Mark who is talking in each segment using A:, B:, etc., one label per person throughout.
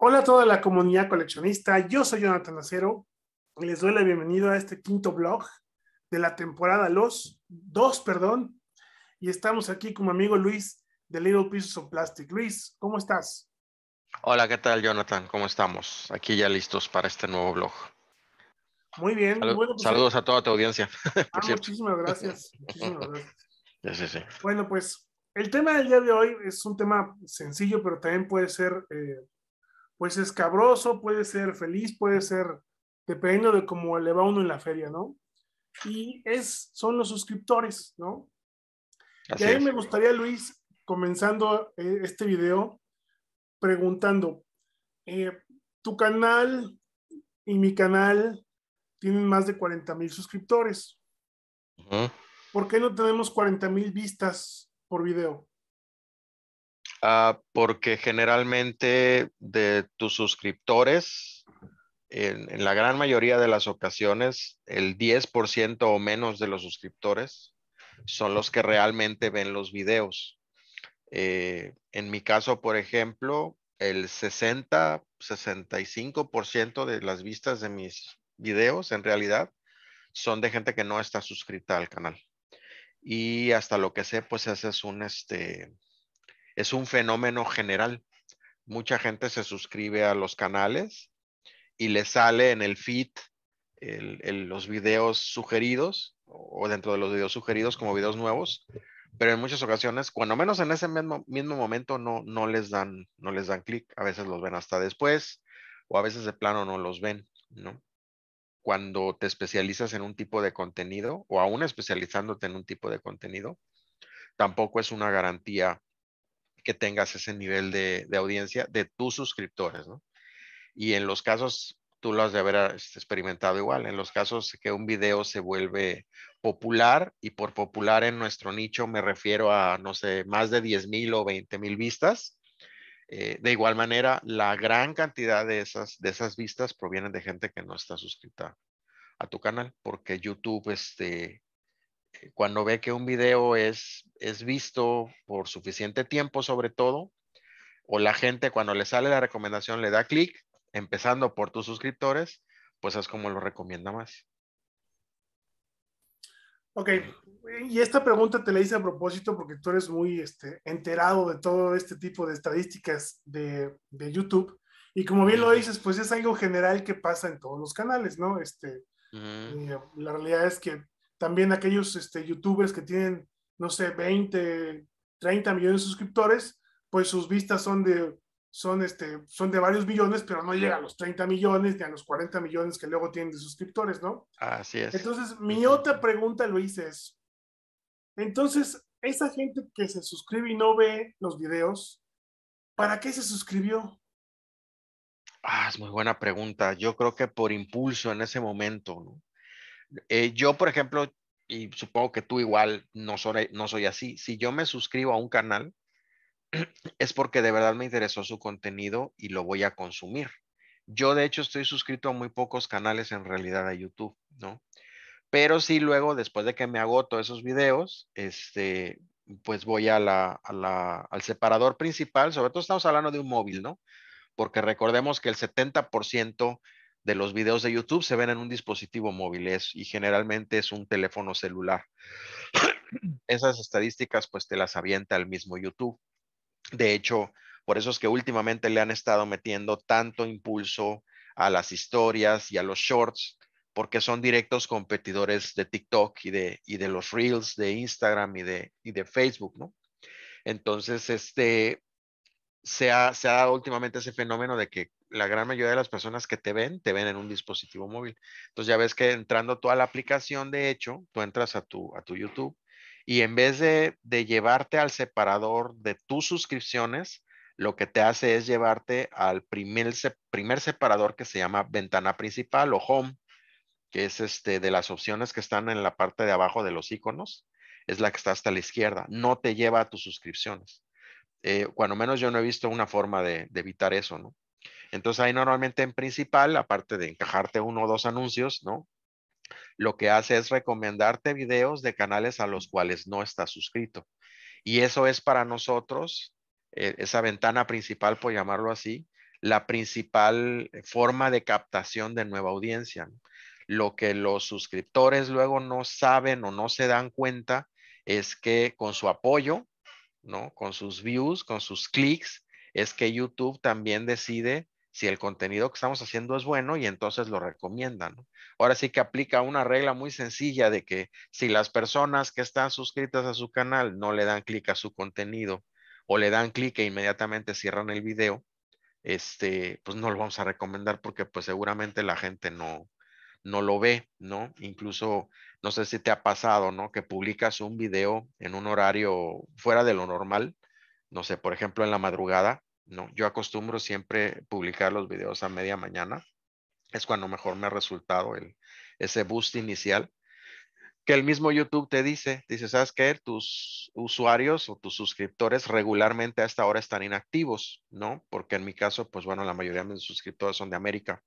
A: Hola a toda la comunidad coleccionista, yo soy Jonathan Acero y les doy la bienvenida a este quinto blog de la temporada los dos, perdón, y estamos aquí con mi amigo Luis de Little Pieces of Plastic. Luis, ¿cómo estás?
B: Hola, ¿qué tal Jonathan? ¿Cómo estamos? Aquí ya listos para este nuevo blog.
A: Muy bien. Pues, saludos
B: eh, a toda tu audiencia.
A: Ah, muchísimas gracias. Muchísimas gracias. Bueno, pues el tema del día de hoy es un tema sencillo, pero también puede ser eh, pues escabroso, puede ser feliz, puede ser dependiendo de cómo le va uno en la feria, ¿no? Y es, son los suscriptores, ¿no? y ahí me gustaría, Luis, comenzando eh, este video, preguntando, eh, tu canal y mi canal tienen más de 40 mil suscriptores. ¿Por qué no tenemos 40 mil vistas por video?
B: Ah, porque generalmente de tus suscriptores, en, la gran mayoría de las ocasiones, el 10% o menos de los suscriptores son los que realmente ven los videos. Eh, en mi caso, por ejemplo, el 60, 65% de las vistas de mis videos en realidad son de gente que no está suscrita al canal. Y hasta lo que sé, pues ese es un, este, es un fenómeno general. Mucha gente se suscribe a los canales y le sale en el feed los videos sugeridos o dentro de los videos sugeridos como videos nuevos, pero en muchas ocasiones, cuando menos en ese mismo, mismo momento, no, les dan, no dan clic. A veces los ven hasta después o a veces de plano no los ven, ¿no? Cuando te especializas en un tipo de contenido o aún especializándote en un tipo de contenido, tampoco es una garantía que tengas ese nivel de, audiencia de tus suscriptores, ¿no? Y en los casos, tú lo has de haber ah, este, experimentado igual, en los casos que un video se vuelve popular y por popular en nuestro nicho me refiero a, no sé, más de 10 mil o 20 mil vistas. Eh, de igual manera, la gran cantidad de esas, de esas vistas provienen de gente que no está suscrita a tu canal, porque YouTube este, cuando ve que un video es, es visto por suficiente tiempo sobre todo, o la gente cuando le sale la recomendación le da clic, empezando por tus suscriptores, pues es como lo recomienda más.
A: Ok, y esta pregunta te la hice a propósito porque tú eres muy este, enterado de todo este tipo de estadísticas de, de, YouTube. Y como bien lo dices, pues es algo general que pasa en todos los canales, ¿no? Este, eh, La realidad es que también aquellos este, youtubers que tienen, no sé, 20, 30 millones de suscriptores, pues sus vistas son de, son, este, son de varios millones, pero no llega a los 30 millones ni a los 40 millones que luego tienen de suscriptores, ¿no? Así es. Entonces, mi otra pregunta, Luis, es, entonces, esa gente que se suscribe y no ve los videos, ¿para qué se suscribió?
B: Ah, es muy buena pregunta. Yo creo que por impulso en ese momento, ¿no? Eh, yo, por ejemplo, y supongo que tú igual no soy, no soy así, si yo me suscribo a un canal, es porque de verdad me interesó su contenido y lo voy a consumir. Yo, de hecho, estoy suscrito a muy pocos canales en realidad a YouTube, ¿no? Pero sí, luego, después de que me agoto esos videos, este, pues voy a al separador principal, sobre todo estamos hablando de un móvil, ¿no? Porque recordemos que el 70% de los videos de YouTube se ven en un dispositivo móvil y generalmente es un teléfono celular. Esas estadísticas pues te las avienta el mismo YouTube. De hecho, por eso es que últimamente le han estado metiendo tanto impulso a las historias y a los shorts, porque son directos competidores de TikTok y de, y de los reels de Instagram y de, de Facebook, ¿no? Entonces, este, se ha, se ha últimamente ese fenómeno de que la gran mayoría de las personas que te ven, te ven en un dispositivo móvil. Entonces ya ves que entrando tú a la aplicación, de hecho, tú entras a tu, a tu YouTube y en vez de, llevarte al separador de tus suscripciones, lo que te hace es llevarte al primer, primer separador que se llama ventana principal o home, que es este de las opciones que están en la parte de abajo de los iconos, es la que está hasta la izquierda, no te lleva a tus suscripciones. Eh, cuando menos yo no he visto una forma de evitar eso, ¿no? Entonces ahí normalmente en principal, aparte de encajarte uno o dos anuncios, ¿no? Lo que hace es recomendarte videos de canales a los cuales no estás suscrito. Y eso es para nosotros, eh, esa ventana principal, por llamarlo así, la principal forma de captación de nueva audiencia. Lo que los suscriptores luego no saben o no se dan cuenta es que con su apoyo, ¿no? Con sus views, con sus clics, es que YouTube también decide si el contenido que estamos haciendo es bueno y entonces lo recomiendan. Ahora sí que aplica una regla muy sencilla de que si las personas que están suscritas a su canal no le dan clic a su contenido o le dan clic e inmediatamente cierran el video, este, pues no lo vamos a recomendar porque pues seguramente la gente no, no lo ve, ¿no? Incluso, no sé si te ha pasado, ¿no? Que publicas un video en un horario fuera de lo normal, no sé, por ejemplo, en la madrugada, no, yo acostumbro siempre publicar los videos a media mañana. Es cuando mejor me ha resultado el, ese boost inicial que el mismo YouTube te dice, dice, ¿sabes qué? Tus usuarios o tus suscriptores regularmente a esta hora están inactivos, ¿no? Porque en mi caso, pues bueno, la mayoría de mis suscriptores son de América.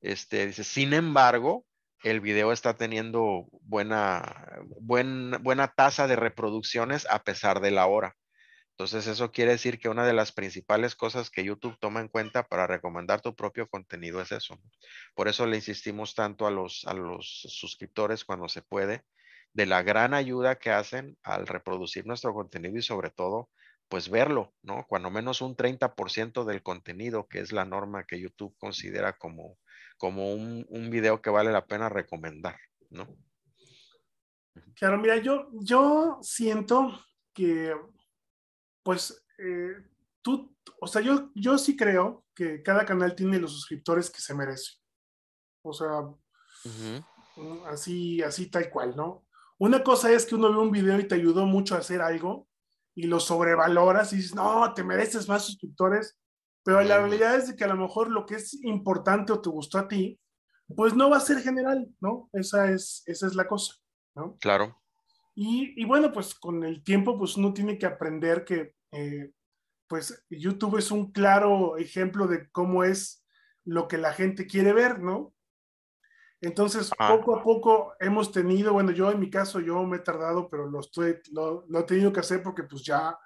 B: Este, dice, sin embargo, el video está teniendo buena, buena tasa de reproducciones a pesar de la hora. Entonces eso quiere decir que una de las principales cosas que YouTube toma en cuenta para recomendar tu propio contenido es eso. Por eso le insistimos tanto a los, a los suscriptores cuando se puede, de la gran ayuda que hacen al reproducir nuestro contenido y sobre todo, pues verlo, ¿no? Cuando menos un 30% del contenido, que es la norma que YouTube considera como, como un, un video que vale la pena recomendar, ¿no?
A: Claro, mira, yo, yo siento que pues eh, tú, o sea, yo, yo sí creo que cada canal tiene los suscriptores que se merece. O sea, mm, así, así tal cual, ¿no? Una cosa es que uno ve un video y te ayudó mucho a hacer algo y lo sobrevaloras y dices, no, te mereces más suscriptores, pero la realidad es que a lo mejor lo que es importante o te gustó a ti, pues no va a ser general, ¿no? Esa es, esa es la cosa,
B: ¿no? Claro.
A: Y, y bueno, pues con el tiempo, pues uno tiene que aprender que eh, pues YouTube es un claro ejemplo de cómo es lo que la gente quiere ver, ¿no? Entonces, poco a poco hemos tenido, bueno, yo en mi caso, yo me he tardado, pero lo, estoy, lo, he tenido que hacer porque pues ya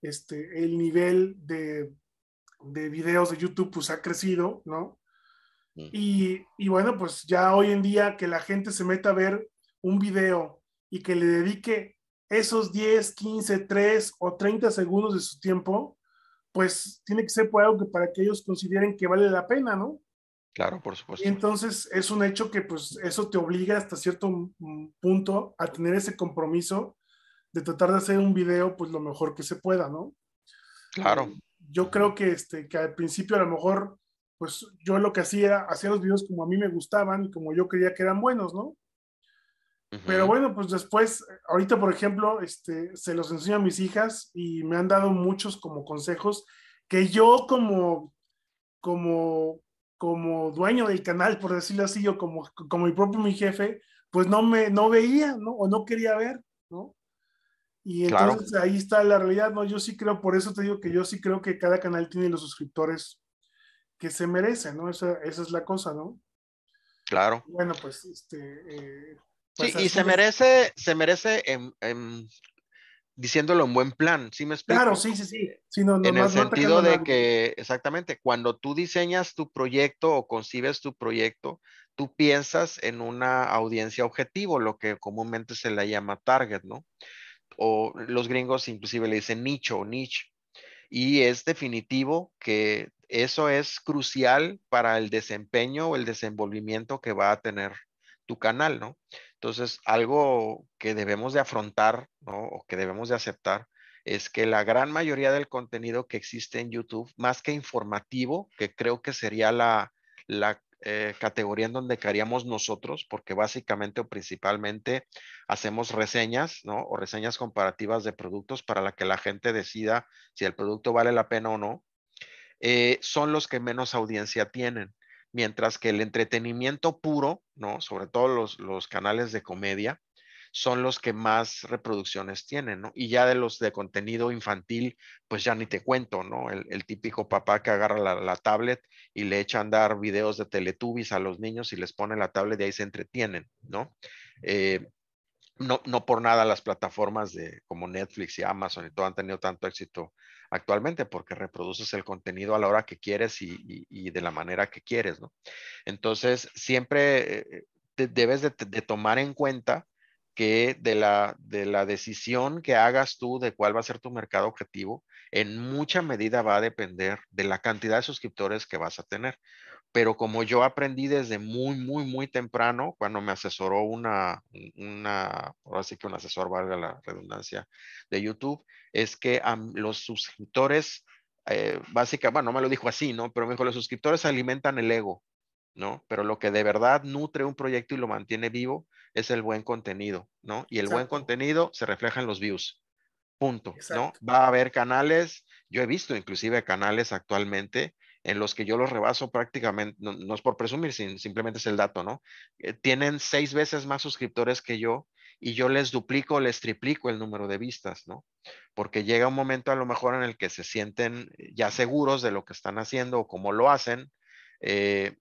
A: este, el nivel de, videos de YouTube pues ha crecido, ¿no? Mm. Y, y bueno, pues ya hoy en día que la gente se meta a ver un video y que le dedique esos 10, 15, 3 o 30 segundos de su tiempo, pues tiene que ser algo que para que ellos consideren que vale la pena, ¿no?
B: Claro, por supuesto.
A: entonces es un hecho que pues eso te obliga hasta cierto punto a tener ese compromiso de tratar de hacer un video pues lo mejor que se pueda, ¿no? Claro. Yo creo que, este, que al principio a lo mejor pues yo lo que hacía, era hacía los videos como a mí me gustaban y como yo creía que eran buenos, ¿no? Pero bueno, pues después, eh, ahorita por ejemplo, este, se los enseño a mis hijas y me han dado muchos como consejos que yo como, como, como dueño del canal, por decirlo así, yo como, como mi propio mi jefe, pues no me, no veía, ¿no? O no quería ver, ¿no? Y entonces ahí está la realidad, ¿no? Yo sí creo, por eso te digo que yo sí creo que cada canal tiene los suscriptores que se merecen, ¿no? Esa, esa es la cosa, ¿no?
B: Claro. Bueno,
A: pues este, eh, sí, pues y se
B: merece, se merece diciéndolo en buen plan, ¿sí me explico? Claro, sí, sí,
A: sí. en el sentido de
B: que, exactamente, cuando tú diseñas tu proyecto o concibes tu proyecto, tú piensas en una audiencia objetivo, lo que comúnmente se le llama target, ¿no? O los gringos inclusive le dicen nicho o niche. Y es definitivo que eso es crucial para el desempeño o el desenvolvimiento que va a tener tu canal, ¿no? Entonces, algo que debemos de afrontar, O que debemos de aceptar es que la gran mayoría del contenido que existe en YouTube, más que informativo, que creo que sería la, eh, categoría en donde caeríamos nosotros, porque básicamente o principalmente hacemos reseñas, ¿no? O reseñas comparativas de productos para la que la gente decida si el producto vale la pena o no, eh, son los que menos audiencia tienen mientras que el entretenimiento puro, ¿no? Sobre todo los, los canales de comedia, son los que más reproducciones tienen, ¿no? Y ya de los de contenido infantil, pues ya ni te cuento, ¿no? El, típico papá que agarra la, tablet y le echa a andar videos de Teletubbies a los niños y les pone la tablet y ahí se entretienen, ¿no? Eh, no, por nada las plataformas de, como Netflix y Amazon y todo han tenido tanto éxito actualmente porque reproduces el contenido a la hora que quieres y, de la manera que quieres, ¿no? Entonces, siempre eh, eh, debes de, de, tomar en cuenta que de la, de la decisión que hagas tú de cuál va a ser tu mercado objetivo, en mucha medida va a depender de la cantidad de suscriptores que vas a tener pero como yo aprendí desde muy, muy, muy temprano, cuando me asesoró una, una ahora sí que un asesor, valga la redundancia, de YouTube, es que los suscriptores, eh, básicamente, bueno, no me lo dijo así, ¿no? Pero me dijo, los suscriptores alimentan el ego, ¿no? Pero lo que de verdad nutre un proyecto y lo mantiene vivo es el buen contenido, ¿no? Y el buen contenido se refleja en los views. Punto, ¿no? Va a haber canales, yo he visto inclusive canales actualmente en los que yo los rebaso prácticamente, no, es por presumir, simplemente es el dato, ¿no? Eh, tienen seis veces más suscriptores que yo y yo les duplico, les triplico el número de vistas, ¿no? Porque llega un momento a lo mejor en el que se sienten eh, ya seguros de lo que están haciendo o cómo lo hacen. Eh,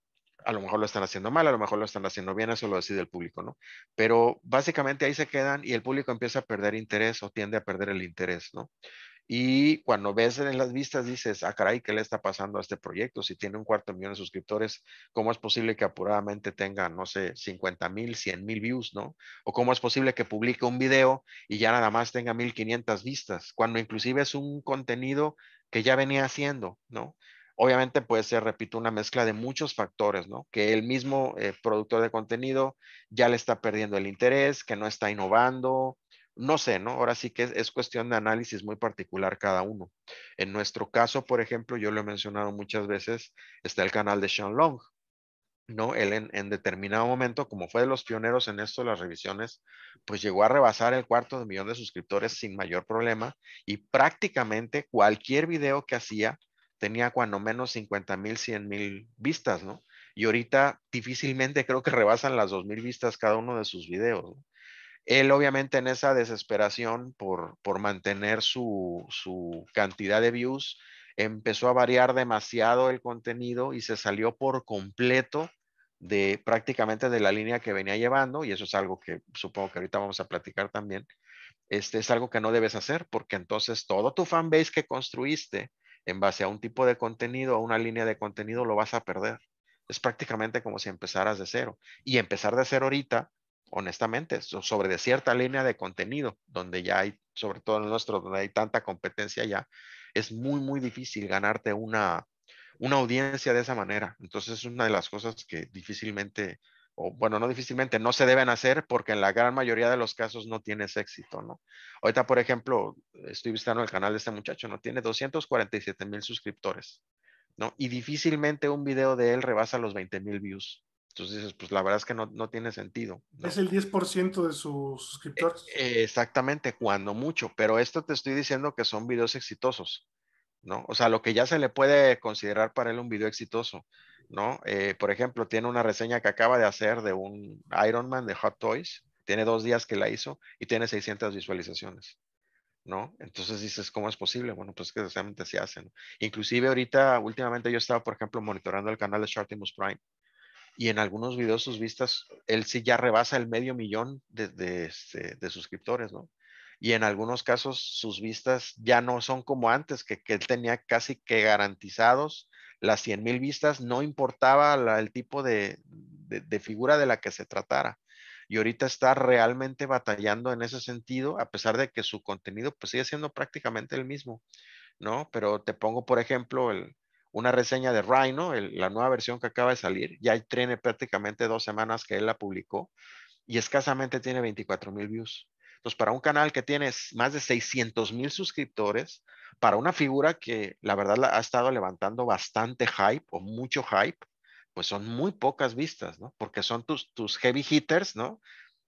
B: a lo mejor lo están haciendo mal, a lo mejor lo están haciendo bien, eso lo decide el público, ¿no? Pero básicamente ahí se quedan y el público empieza a perder interés o tiende a perder el interés, ¿no? Y cuando ves en las vistas dices, ah, caray, ¿qué le está pasando a este proyecto? Si tiene un cuarto millón de suscriptores, ¿cómo es posible que apuradamente tenga, no sé, 50 mil, 100 mil views, ¿no? O cómo es posible que publique un video y ya nada más tenga 1500 vistas, cuando inclusive es un contenido que ya venía haciendo, ¿no? Obviamente puede ser, repito, una mezcla de muchos factores, ¿no? Que el mismo eh, productor de contenido ya le está perdiendo el interés, que no está innovando, no sé, ¿no? Ahora sí que es, cuestión de análisis muy particular cada uno. En nuestro caso, por ejemplo, yo lo he mencionado muchas veces, está el canal de Sean Long, ¿no? Él en, determinado momento, como fue de los pioneros en esto, las revisiones, pues llegó a rebasar el cuarto de millón de suscriptores sin mayor problema y prácticamente cualquier video que hacía tenía cuando menos 50 mil, 100 mil vistas, ¿no? Y ahorita difícilmente creo que rebasan las 2 mil vistas cada uno de sus videos. ¿no? Él obviamente en esa desesperación por, por mantener su, cantidad de views, empezó a variar demasiado el contenido y se salió por completo de prácticamente de la línea que venía llevando, y eso es algo que supongo que ahorita vamos a platicar también, este es algo que no debes hacer porque entonces todo tu fanbase que construiste en base a un tipo de contenido, a una línea de contenido, lo vas a perder. Es prácticamente como si empezaras de cero. Y empezar de cero ahorita honestamente, sobre de cierta línea de contenido, donde ya hay, sobre todo en nuestro, donde hay tanta competencia ya, es muy, muy difícil ganarte una, una audiencia de esa manera. Entonces es una de las cosas que difícilmente, o bueno, no difícilmente, no se deben hacer porque en la gran mayoría de los casos no tienes éxito, ¿no? Ahorita, por ejemplo, estoy visitando el canal de este muchacho, ¿no? Tiene 247 mil suscriptores, ¿no? Y difícilmente un video de él rebasa los 20 mil views. Entonces dices, pues la verdad es que no, tiene sentido.
A: Es el 10% de sus
B: suscriptores. E-, exactamente, cuando mucho, pero esto te estoy diciendo que son videos exitosos, ¿no? O sea, lo que ya se le puede considerar para él un video exitoso, ¿no? Eh, por ejemplo, tiene una reseña que acaba de hacer de un Iron Man de Hot Toys, tiene dos días que la hizo y tiene 600 visualizaciones. ¿no? Entonces dices, ¿cómo es posible? Bueno, pues que exactamente se hacen. Inclusive ahorita, últimamente yo estaba, por ejemplo, monitorando el canal de Shartimus Prime y en algunos videos sus vistas, él sí ya rebasa el medio millón este, de, suscriptores, ¿no? Y en algunos casos sus vistas ya no son como antes, que, él tenía casi que garantizados las 100 mil vistas, no importaba el tipo de, figura de la que se tratara. Y ahorita está realmente batallando en ese sentido, a pesar de que su contenido pues sigue siendo prácticamente el mismo, ¿no? Pero te pongo, por ejemplo, el, una reseña de Rhino, la nueva versión que acaba de salir. Ya tiene prácticamente dos semanas que él la publicó y escasamente tiene 24 mil views. Entonces, para un canal que tiene más de 600 mil suscriptores, para una figura que la verdad ha estado levantando bastante hype o mucho hype, pues son muy pocas vistas, ¿no? Porque son tus, tus heavy hitters, ¿no?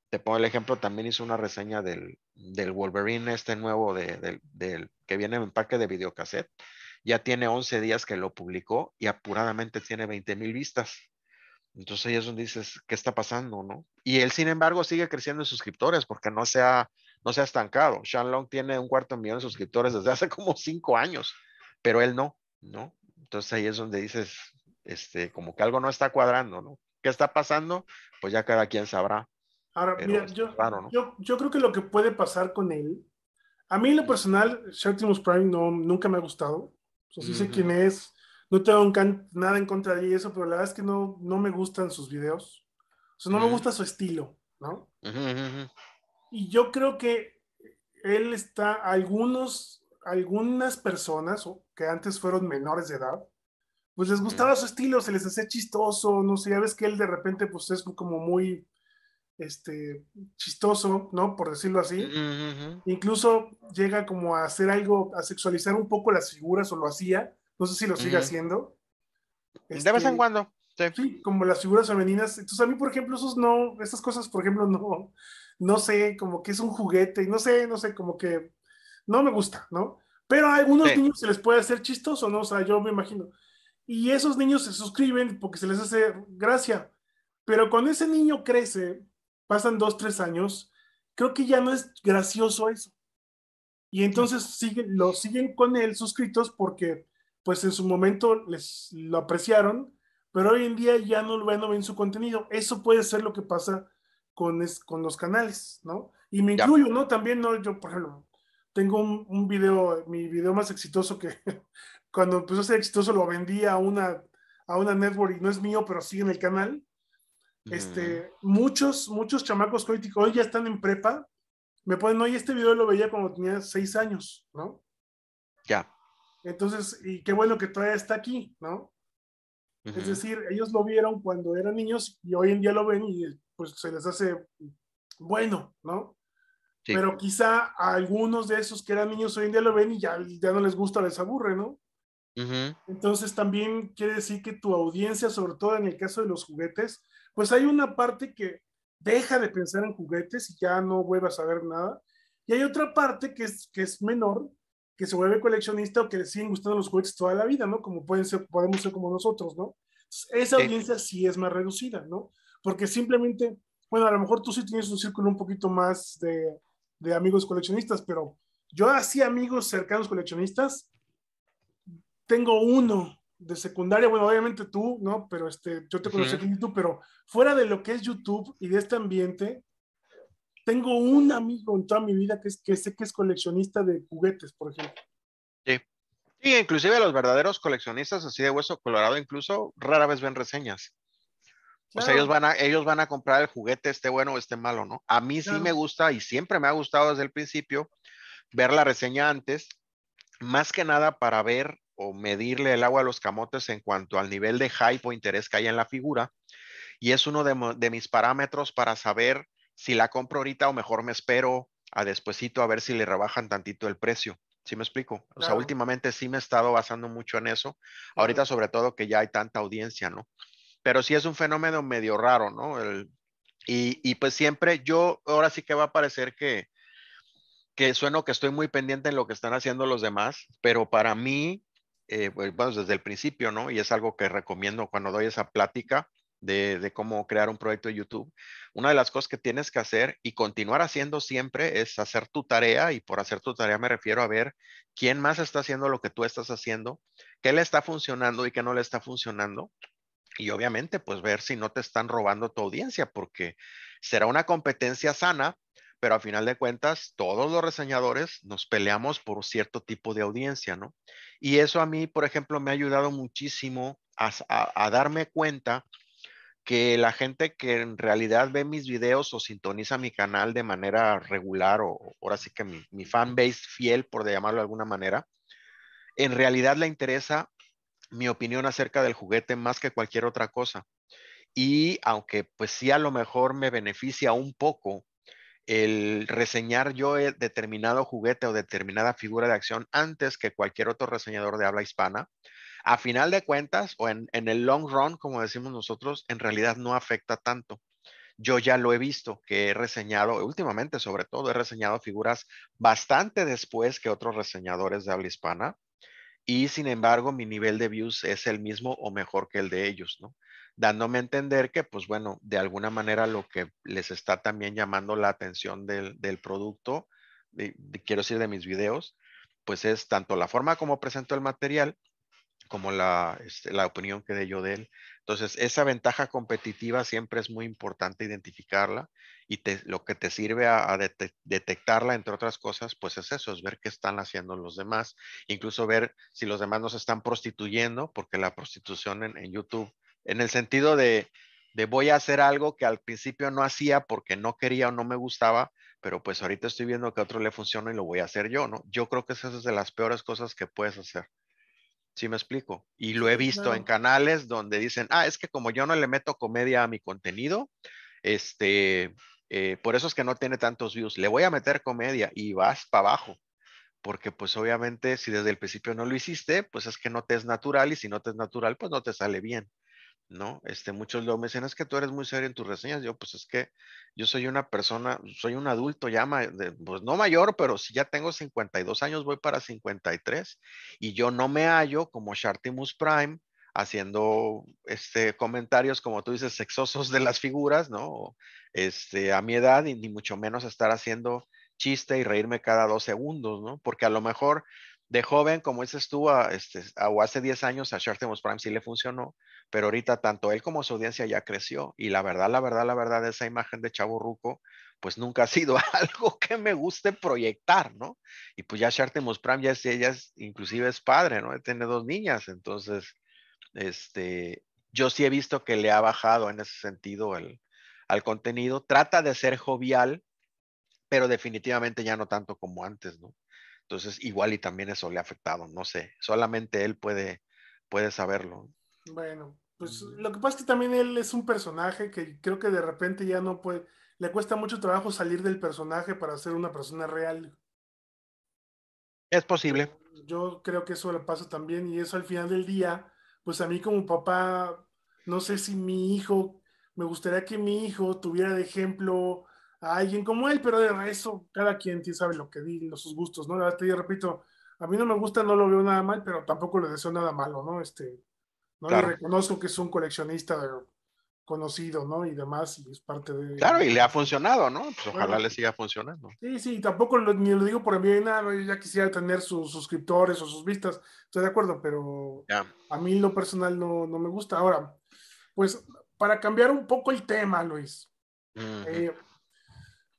B: Te pongo el ejemplo, también hizo una reseña del, Wolverine este nuevo del, que viene en parque de videocassette ya tiene 11 días que lo publicó y apuradamente tiene 20 mil vistas. Entonces ahí es donde dices, ¿qué está pasando? ¿no? Y él, sin embargo, sigue creciendo en suscriptores porque no se ha, no se ha estancado. Sean Long tiene un cuarto millón de suscriptores desde hace como cinco años, pero él no, ¿no? Entonces ahí es donde dices, este, como que algo no está cuadrando, ¿no? ¿Qué está pasando? Pues ya cada quien sabrá.
A: yo, yo, yo, creo que lo que puede pasar con él, a mí en lo personal, Shirtimus Prime no, nunca me ha gustado. O sea, sé quién es. No tengo nada en contra de eso, pero la verdad es que no, no me gustan sus videos. O sea, no me gusta su estilo, ¿no? Y yo creo que él está, algunos, algunas personas que antes fueron menores de edad, pues les gustaba su estilo, se les hacía chistoso, no sé, ya ves que él de repente pues es como muy este, chistoso, ¿no? Por decirlo así. Incluso llega como a hacer algo, a sexualizar un poco las figuras, o lo hacía, no sé si lo sigue haciendo. de vez en este, cuando. Sí. como las figuras femeninas. Entonces a mí, por ejemplo, esos no, estas cosas, por ejemplo, no, no sé, como que es un juguete, no sé, no sé, como que no me gusta, ¿no? Pero a algunos niños se les puede hacer chistoso, ¿no? O sea, yo me imagino. Y esos niños se suscriben porque se les hace gracia. Pero cuando ese niño crece pasan dos, tres años, creo que ya no es gracioso eso. Y entonces siguen lo siguen con él suscritos porque pues en su momento les lo apreciaron, pero hoy en día ya no, lo ven su contenido. Eso puede ser lo que pasa con, con los canales, ¿no? Y me incluyo, ¿no? También, ¿no? Yo, por ejemplo, tengo un, un video, mi video más exitoso que cuando empezó a ser exitoso lo vendí a una, a una network y no es mío, pero sigue en el canal. Mm. Este, muchos, muchos chamacos hoy ya están en prepa, me pueden hoy este video lo veía cuando tenía seis años, ¿no? Ya. Entonces, y qué bueno que todavía está aquí, ¿no? Es decir, ellos lo vieron cuando eran niños y hoy en día lo ven y pues se les hace bueno, ¿no? Pero quizá a algunos de esos que eran niños hoy en día lo ven y ya, ya no les gusta, les aburre, ¿no? Entonces también quiere decir que tu audiencia, sobre todo en el caso de los juguetes, pues hay una parte que deja de pensar en juguetes y ya no vuelve a saber nada. Y hay otra parte que es, que es menor, que se vuelve coleccionista o que le siguen gustando los juguetes toda la vida, ¿no? Como pueden ser, podemos ser como nosotros, ¿no? Esa audiencia sí es más reducida, ¿no? Porque simplemente, bueno, a lo mejor tú sí tienes un círculo un poquito más de, de amigos coleccionistas, pero yo así amigos cercanos coleccionistas, tengo uno de secundaria, bueno, obviamente tú, ¿no? Pero este, yo te conocí en YouTube, pero fuera de lo que es YouTube y de este ambiente, tengo un amigo en toda mi vida que, es, que sé que es coleccionista de juguetes, por ejemplo.
B: Sí. Sí, inclusive los verdaderos coleccionistas así de hueso colorado incluso rara vez ven reseñas. O sea, ellos van, a, ellos van a comprar el juguete, esté bueno o esté malo, ¿no? A mí sí me gusta y siempre me ha gustado desde el principio ver la reseña antes, más que nada para ver o medirle el agua a los camotes en cuanto al nivel de hype o interés que hay en la figura. Y es uno de, mis parámetros para saber si la compro ahorita o mejor me espero a despuesito a ver si le rebajan tantito el precio. ¿Sí me explico? O sea, últimamente sí me he estado basando mucho en eso. Ahorita sobre todo que ya hay tanta audiencia, ¿no? Pero sí es un fenómeno medio raro, ¿no? y, pues siempre yo, ahora sí que va a parecer que, que sueno que estoy muy pendiente en lo que están haciendo los demás, pero para mí eh, pues, bueno, desde el principio, ¿no? Y es algo que recomiendo cuando doy esa plática de, de, cómo crear un proyecto de YouTube. Una de las cosas que tienes que hacer y continuar haciendo siempre es hacer tu tarea, y por hacer tu tarea me refiero a ver quién más está haciendo lo que tú estás haciendo, qué le está funcionando y qué no le está funcionando. Y obviamente, pues ver si no te están robando tu audiencia, porque será una competencia sana, pero a final de cuentas, todos los reseñadores nos peleamos por cierto tipo de audiencia, ¿no? Y eso a mí, por ejemplo, me ha ayudado muchísimo a, darme cuenta que la gente que en realidad ve mis videos o sintoniza mi canal de manera regular o ahora sí que mi, mi fan base fiel, por llamarlo de alguna manera, en realidad le interesa mi opinión acerca del juguete más que cualquier otra cosa. Y aunque pues sí a lo mejor me beneficia un poco el reseñar yo determinado juguete o determinada figura de acción antes que cualquier otro reseñador de habla hispana, a final de cuentas o en, el long run, como decimos nosotros, en realidad no afecta tanto. Yo ya lo he visto, que he reseñado, últimamente sobre todo, he reseñado figuras bastante después que otros reseñadores de habla hispana y sin embargo mi nivel de views es el mismo o mejor que el de ellos, ¿no? dándome a entender que, pues bueno, de alguna manera lo que les está también llamando la atención del, producto, quiero decir, de mis videos, pues es tanto la forma como presento el material como este, la, opinión que dé yo de él. Entonces, esa ventaja competitiva siempre es muy importante identificarla y lo que te sirve a, detectarla, entre otras cosas, pues es eso, es ver qué están haciendo los demás, incluso ver si los demás nos están prostituyendo, porque la prostitución en, en YouTube en el sentido de, de voy a hacer algo que al principio no hacía porque no quería o no me gustaba, pero pues ahorita estoy viendo que a otro le funciona y lo voy a hacer yo, ¿no? Yo creo que esa es de las peores cosas que puedes hacer. ¿Sí me explico? Y lo he visto en canales donde dicen, ah, es que como yo no le meto comedia a mi contenido, este, eh, por eso es que no tiene tantos views, le voy a meter comedia y vas para abajo. Porque pues obviamente si desde el principio no lo hiciste, pues es que no te es natural y si no te es natural, pues no te sale bien. ¿no? Este, muchos lo dicen, es que tú eres muy serio en tus reseñas. Yo, pues es que yo soy una persona, soy un adulto ya, pues no mayor, pero si ya tengo 52 años, voy para 53 y yo no me hallo como Shartimus Prime haciendo este, comentarios, como tú dices, sexosos de las figuras, ¿no? Este, a mi edad, ni mucho menos estar haciendo chiste y reírme cada dos segundos, ¿no? Porque a lo mejor de joven, como ese estuvo este, o hace 10 años a Shartemus Prime sí le funcionó, pero ahorita tanto él como su audiencia ya creció y la verdad, la verdad, la verdad, esa imagen de Chavo Ruco, pues nunca ha sido algo que me guste proyectar, ¿no? Y pues ya Shartemus Prime ya es, ella inclusive es padre, ¿no? Tiene dos niñas, entonces, este, yo sí he visto que le ha bajado en ese sentido al contenido, trata de ser jovial, pero definitivamente ya no tanto como antes, ¿no? Entonces, igual y también eso le ha afectado, no sé, solamente él puede, puede saberlo.
A: Bueno, pues lo que pasa es que también él es un personaje que creo que de repente ya no puede, le cuesta mucho trabajo salir del personaje para ser una persona real.
B: Es posible.
A: Yo creo que eso le pasa también y eso al final del día, pues a mí como papá, no sé si mi hijo, me gustaría que mi hijo tuviera de ejemplo alguien como él, pero de eso cada quien tiene sabe lo que di, sus gustos, ¿no? La verdad, repito, a mí no me gusta, no lo veo nada mal, pero tampoco le deseo nada malo, ¿no? Este, no le reconozco que es un coleccionista conocido, ¿no? Y demás, y es parte de... Claro, y le ha
B: funcionado, ¿no? Pues ojalá le siga funcionando.
A: Sí, sí, tampoco ni lo digo por mí, nada, yo ya quisiera tener sus suscriptores o sus vistas, estoy de acuerdo, pero a mí lo personal no, me gusta. Ahora, pues para cambiar un poco el tema, Luis,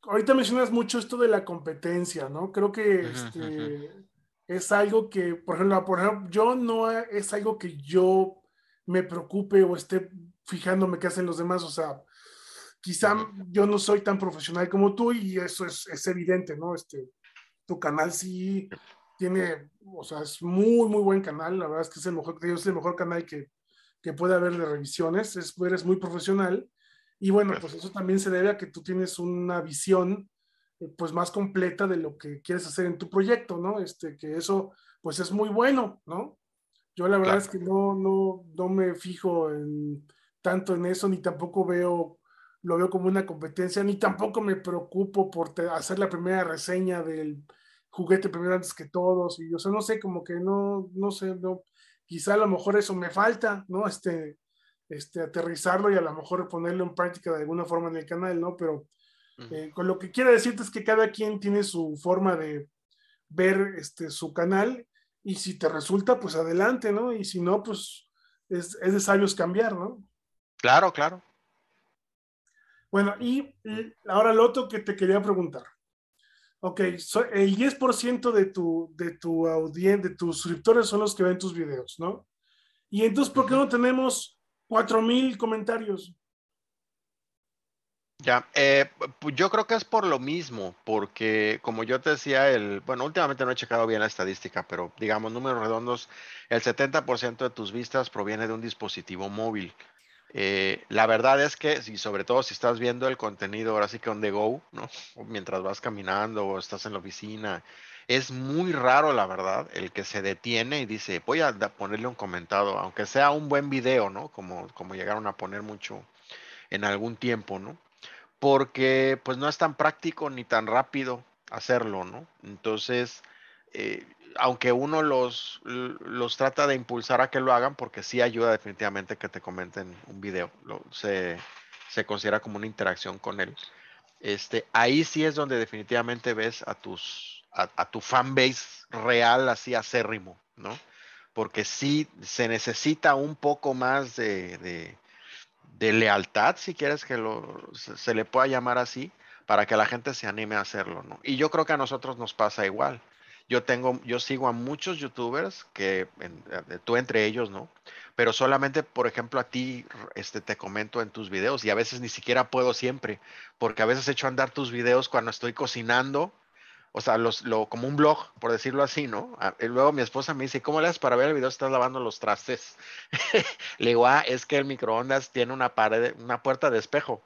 A: ahorita mencionas mucho esto de la competencia, ¿no? Creo que este, es algo que, por ejemplo, por ejemplo, yo no es algo que yo me preocupe o esté fijándome qué hacen los demás, o sea, quizá yo no soy tan profesional como tú y eso es, evidente, ¿no? Este, tu canal sí tiene, o sea, es muy, muy buen canal, la verdad es que es el mejor, es el mejor canal que, que puede haber de revisiones, eres muy profesional y bueno, pues eso también se debe a que tú tienes una visión eh, pues más completa de lo que quieres hacer en tu proyecto, ¿no? Este, que eso pues es muy bueno, ¿no? Yo la verdad es que no, no, no me fijo en, tanto en eso, ni tampoco veo, lo veo como una competencia, ni tampoco me preocupo por hacer la primera reseña del juguete primero antes que todos, y o sea, no sé, como que no, no sé, no, quizá a lo mejor eso me falta, ¿no? Este, este, aterrizarlo y a lo mejor ponerlo en práctica de alguna forma en el canal, ¿no? Pero eh, con lo que quiero decirte es que cada quien tiene su forma de ver este, su canal y si te resulta, pues adelante, ¿no? Y si no, pues es, es de sabios cambiar, ¿no?
B: Claro, claro.
A: Bueno, y ahora lo otro que te quería preguntar. Ok, el 10% de tu, de tu audiencia, de tus suscriptores son los que ven tus videos, ¿no? Y entonces, ¿por qué no tenemos Cuatro mil comentarios.
B: Ya, eh, yo creo que es por lo mismo, porque como yo te decía, el, bueno, últimamente no he checado bien la estadística, pero digamos, números redondos, el 70% de tus vistas proviene de un dispositivo móvil. Eh, la verdad es que, si, sobre todo si estás viendo el contenido ahora sí que on the go, ¿no? mientras vas caminando o estás en la oficina, es muy raro, la verdad, el que se detiene y dice, voy a ponerle un comentado, aunque sea un buen video, ¿no? Como, como llegaron a poner mucho en algún tiempo, ¿no? Porque pues no es tan práctico ni tan rápido hacerlo, ¿no? Entonces, eh, aunque uno los, los trata de impulsar a que lo hagan, porque sí ayuda definitivamente que te comenten un video, se, se, considera como una interacción con él. Este, ahí sí es donde definitivamente ves a tus, a, tu fanbase real así acérrimo, ¿no? Porque sí se necesita un poco más de, de, lealtad, si quieres que lo, se, le pueda llamar así, para que la gente se anime a hacerlo, ¿no? Y yo creo que a nosotros nos pasa igual. Yo tengo, yo sigo a muchos youtubers que, eh, tú entre ellos, ¿no? Pero solamente, por ejemplo, a ti, este, te comento en tus videos y a veces ni siquiera puedo siempre, porque a veces echo a andar tus videos cuando estoy cocinando o sea, lo, como un blog, por decirlo así, ¿no? Ah, y luego mi esposa me dice, ¿cómo le haces para ver el video si estás lavando los trastes? le digo, ah, es que el microondas tiene una pared, una puerta de espejo.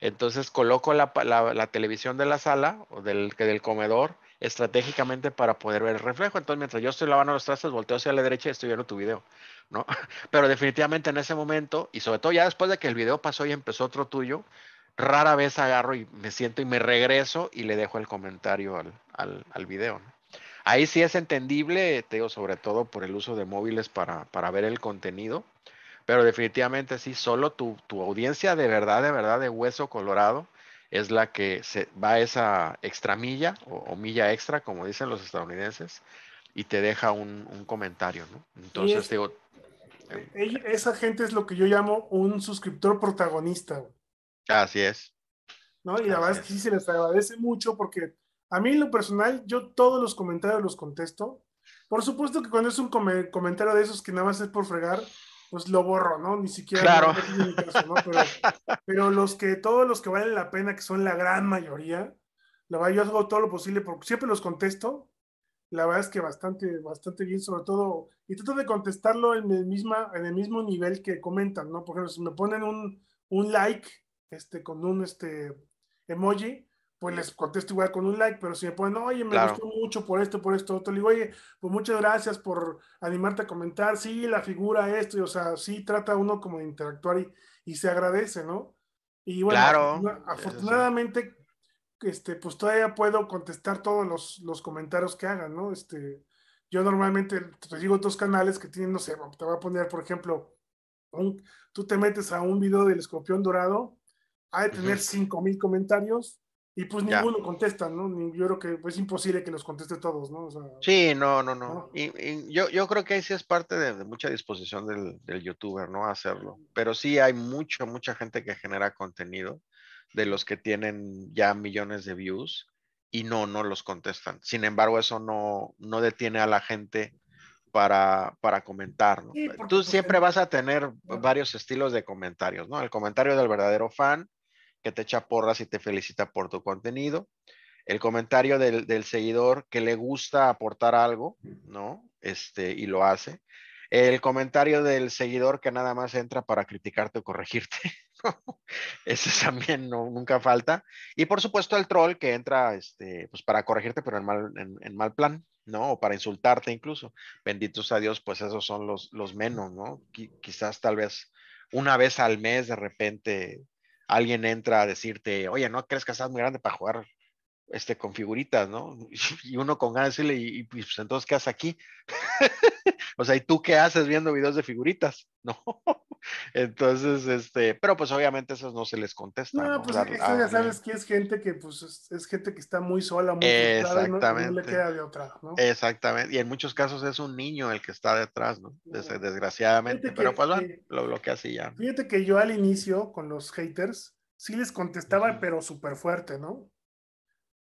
B: Entonces coloco la, la, televisión de la sala o del, del comedor estratégicamente para poder ver el reflejo. Entonces, mientras yo estoy lavando los trastes, volteo hacia la derecha y estoy viendo tu video, ¿no? Pero definitivamente en ese momento, y sobre todo ya después de que el video pasó y empezó otro tuyo, rara vez agarro y me siento y me regreso y le dejo el comentario al, al, video. Ahí sí es entendible, te digo, sobre todo por el uso de móviles para, ver el contenido, pero definitivamente sí, solo tu, audiencia de verdad, de verdad, de hueso colorado es la que se va esa extra milla o, milla extra, como dicen los estadounidenses, y te deja un, comentario, ¿no? Entonces, digo...
A: E, e, esa gente es lo que yo llamo un suscriptor protagonista.
B: Así es.
A: ¿No? Y la verdad es. que sí se les agradece mucho porque a mí en lo personal yo todos los comentarios los contesto. Por supuesto que cuando es un comentario de esos que nada más es por fregar, pues lo borro, ¿no? Ni siquiera. Claro. Pero, los que, todos los que valen la pena, que son la gran mayoría, la verdad yo hago todo lo posible, porque siempre los contesto. La verdad es que bastante, bastante bien, sobre todo, y trato de contestarlo en el, misma, en el mismo nivel que comentan, ¿no? Por ejemplo, si me ponen un, un like, este, con un este, emoji, pues les contesto igual con un like, pero si me ponen, oye, me gustó mucho por esto, por esto, otro, le digo, oye, pues muchas gracias por animarte a comentar, sí, la figura, esto, o sea, sí trata uno como de interactuar y, se agradece, ¿no? Y bueno, afortunadamente, este, pues todavía puedo contestar todos los, comentarios que hagan, ¿no? Este, yo normalmente te digo otros canales que tienen, no sé, te voy a poner, por ejemplo, tú te metes a un video del escorpión dorado ha de tener cinco mil comentarios y pues ninguno contesta, ¿no? Yo creo que es pues, imposible que los conteste todos, ¿no?
B: sí, no, no, no. Y, yo, yo, creo que ahí sí es parte de, mucha disposición del, youtuber, ¿no? Hacerlo. Pero sí hay mucha, mucha gente que genera contenido de los que tienen ya millones de views y no, no los contestan. Sin embargo, eso no, no detiene a la gente para, para comentar. ¿no? Tú pues, siempre vas a tener varios estilos de comentarios, ¿no? El comentario del verdadero fan, que te echa porras y te felicita por tu contenido. El comentario del, seguidor que le gusta aportar algo, ¿no? Este, y lo hace. El comentario del seguidor que nada más entra para criticarte o corregirte. Ese también no, nunca falta. Y por supuesto el troll que entra este, pues para corregirte, pero en mal, en, mal plan, ¿no? O para insultarte incluso. Benditos a Dios, pues esos son los, los menos, ¿no? quizás tal vez una vez al mes de repente alguien entra a decirte, oye, ¿no crees que estás muy grande para jugar este, con figuritas, ¿no? Y uno con ganas y, y pues entonces, ¿qué haces aquí? O sea, ¿y tú qué haces viendo videos de figuritas? No. Entonces, este, pero pues obviamente esos no se les contesta. No, pues ya
A: sabes que es gente que pues es, gente que está muy sola, muy Exactamente. Y no, le queda de otra, ¿no?
B: Exactamente. Y en muchos casos es un niño el que está detrás, ¿no? desgraciadamente. pero pues bueno, lo bloquea así ya.
A: Fíjate que yo al inicio con los haters sí les contestaba, pero súper fuerte, ¿no?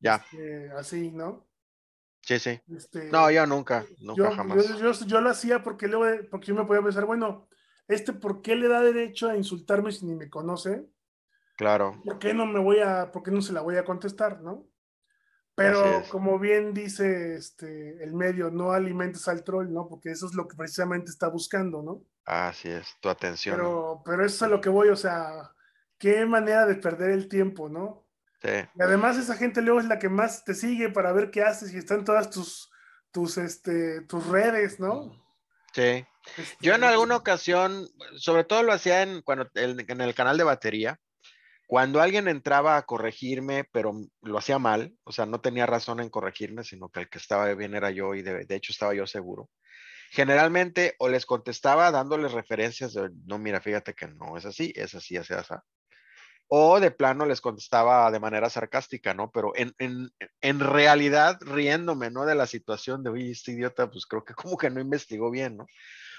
A: Ya. Este, así, ¿no?
B: Sí, sí. Este, no, yo nunca, nunca jamás.
A: Yo, lo hacía porque, luego, eh, porque yo me podía pensar, bueno, este, ¿por qué le da derecho a insultarme si ni me conoce? Claro. ¿Por qué no me voy a, por qué no se la voy a contestar, no? Pero como bien dice este, el medio, no alimentes al troll, ¿no? Porque eso es lo que precisamente está buscando, ¿no?
B: Así es, tu atención.
A: Pero, pero eso es a lo que voy, o sea, qué manera de perder el tiempo, ¿no?
B: Y además
A: esa gente luego es la que más te sigue para ver qué haces y están todas tus, tus, este, tus redes, ¿no?
B: Sí. Este, yo en alguna ocasión, sobre todo lo hacía en, cuando, en el canal de batería, cuando alguien entraba a corregirme, pero lo hacía mal, o sea, no tenía razón en corregirme, sino que el que estaba bien era yo y de, hecho estaba yo seguro. Generalmente o les contestaba dándoles referencias de, no, mira, fíjate que no es así, es así, es así o de plano les contestaba de manera sarcástica, ¿no? Pero en, realidad riéndome, ¿no? De la situación de, oye, este idiota, pues creo que como que no investigó bien, ¿no?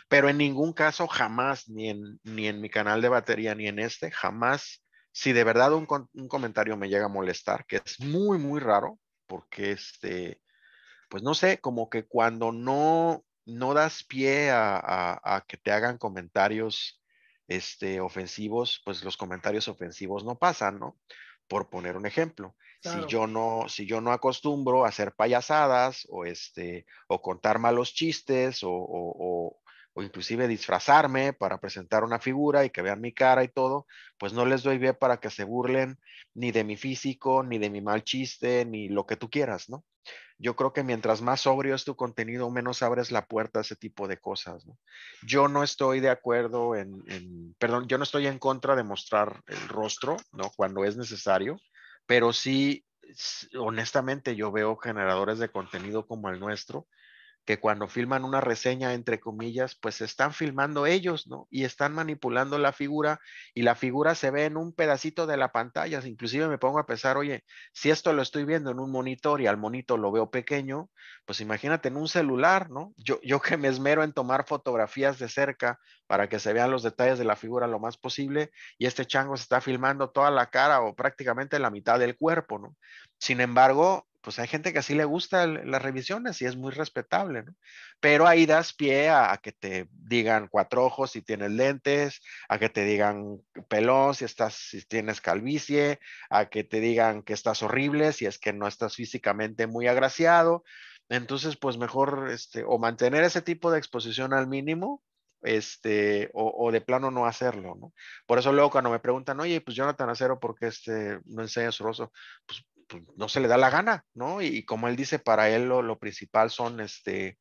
B: Pero en ningún caso, jamás, ni en, ni en mi canal de batería, ni en este, jamás, si de verdad un, comentario me llega a molestar, que es muy, muy raro, porque este, pues no sé, como que cuando no, no das pie a que te hagan comentarios este, ofensivos, pues los comentarios ofensivos no pasan, ¿no? Por poner un ejemplo, si, yo no, si yo no acostumbro a hacer payasadas o, este, o contar malos chistes o, o, inclusive disfrazarme para presentar una figura y que vean mi cara y todo, pues no les doy bien para que se burlen ni de mi físico, ni de mi mal chiste, ni lo que tú quieras, ¿no? Yo creo que mientras más sobrio es tu contenido, menos abres la puerta a ese tipo de cosas. Yo no estoy de acuerdo en, en, perdón, yo no estoy en contra de mostrar el rostro, ¿no? Cuando es necesario, pero sí, honestamente, yo veo generadores de contenido como el nuestro que cuando filman una reseña, entre comillas, pues están filmando ellos, ¿no? Y están manipulando la figura y la figura se ve en un pedacito de la pantalla. Inclusive me pongo a pensar, oye, si esto lo estoy viendo en un monitor y al monitor lo veo pequeño, pues imagínate en un celular, ¿no? Yo, yo que me esmero en tomar fotografías de cerca para que se vean los detalles de la figura lo más posible y este chango se está filmando toda la cara o prácticamente la mitad del cuerpo, ¿no? Sin embargo, pues hay gente que así le gusta las revisiones y es muy respetable, ¿no? Pero ahí das pie a, que te digan cuatro ojos si tienes lentes, a que te digan pelón si estás, si tienes calvicie, a que te digan que estás horrible si es que no estás físicamente muy agraciado. Entonces, pues mejor, este, o mantener ese tipo de exposición al mínimo, este, o, de plano no hacerlo, ¿no? Por eso luego cuando me preguntan, oye, pues Jonathan Acero, ¿por qué este, no enseñas su rostro? Pues pues, no se le da la gana, ¿no? Y, como él dice, para él lo, principal son, este,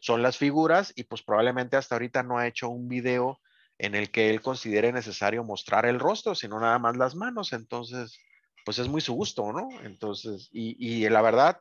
B: son las figuras y pues probablemente hasta ahorita no ha hecho un video en el que él considere necesario mostrar el rostro, sino nada más las manos. Entonces, pues es muy su gusto, ¿no? Entonces, y, y la verdad,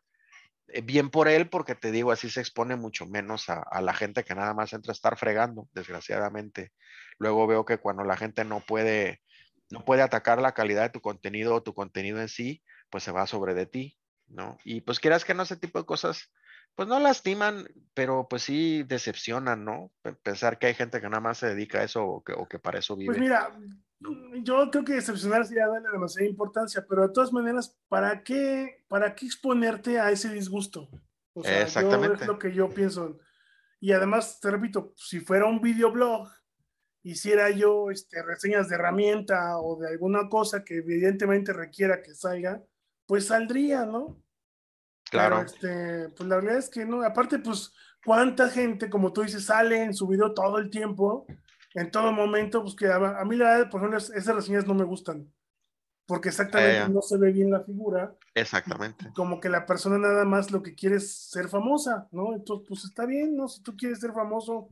B: eh, bien por él, porque te digo, así se expone mucho menos a, a, la gente que nada más entra a estar fregando, desgraciadamente. Luego veo que cuando la gente no puede, no puede atacar la calidad de tu contenido o tu contenido en sí, pues se va sobre de ti, ¿no? Y pues quieras que no, ese tipo de cosas, pues no lastiman, pero pues sí decepcionan, ¿no? Pensar que hay gente que nada más se dedica a eso o que, para eso pues vive. Pues
A: mira, mm, yo creo que decepcionar sí darle demasiada importancia, pero de todas maneras, ¿para qué, para qué exponerte a ese disgusto?
B: O Exactamente. Yo, es lo
A: que yo pienso. Y además, te repito, si fuera un videoblog, hiciera yo este, reseñas de herramienta o de alguna cosa que evidentemente requiera que salga, pues saldría, ¿no? Claro. este, pues la verdad es que no. Aparte, pues, cuánta gente, como tú dices, sale en su video todo el tiempo, en todo momento, pues que a, mí la verdad, por ejemplo, esas reseñas no me gustan. Porque exactamente no se ve bien la figura.
B: Exactamente.
A: Como que la persona nada más lo que quiere es ser famosa, ¿no? Entonces, pues está bien, ¿no? Si tú quieres ser famoso,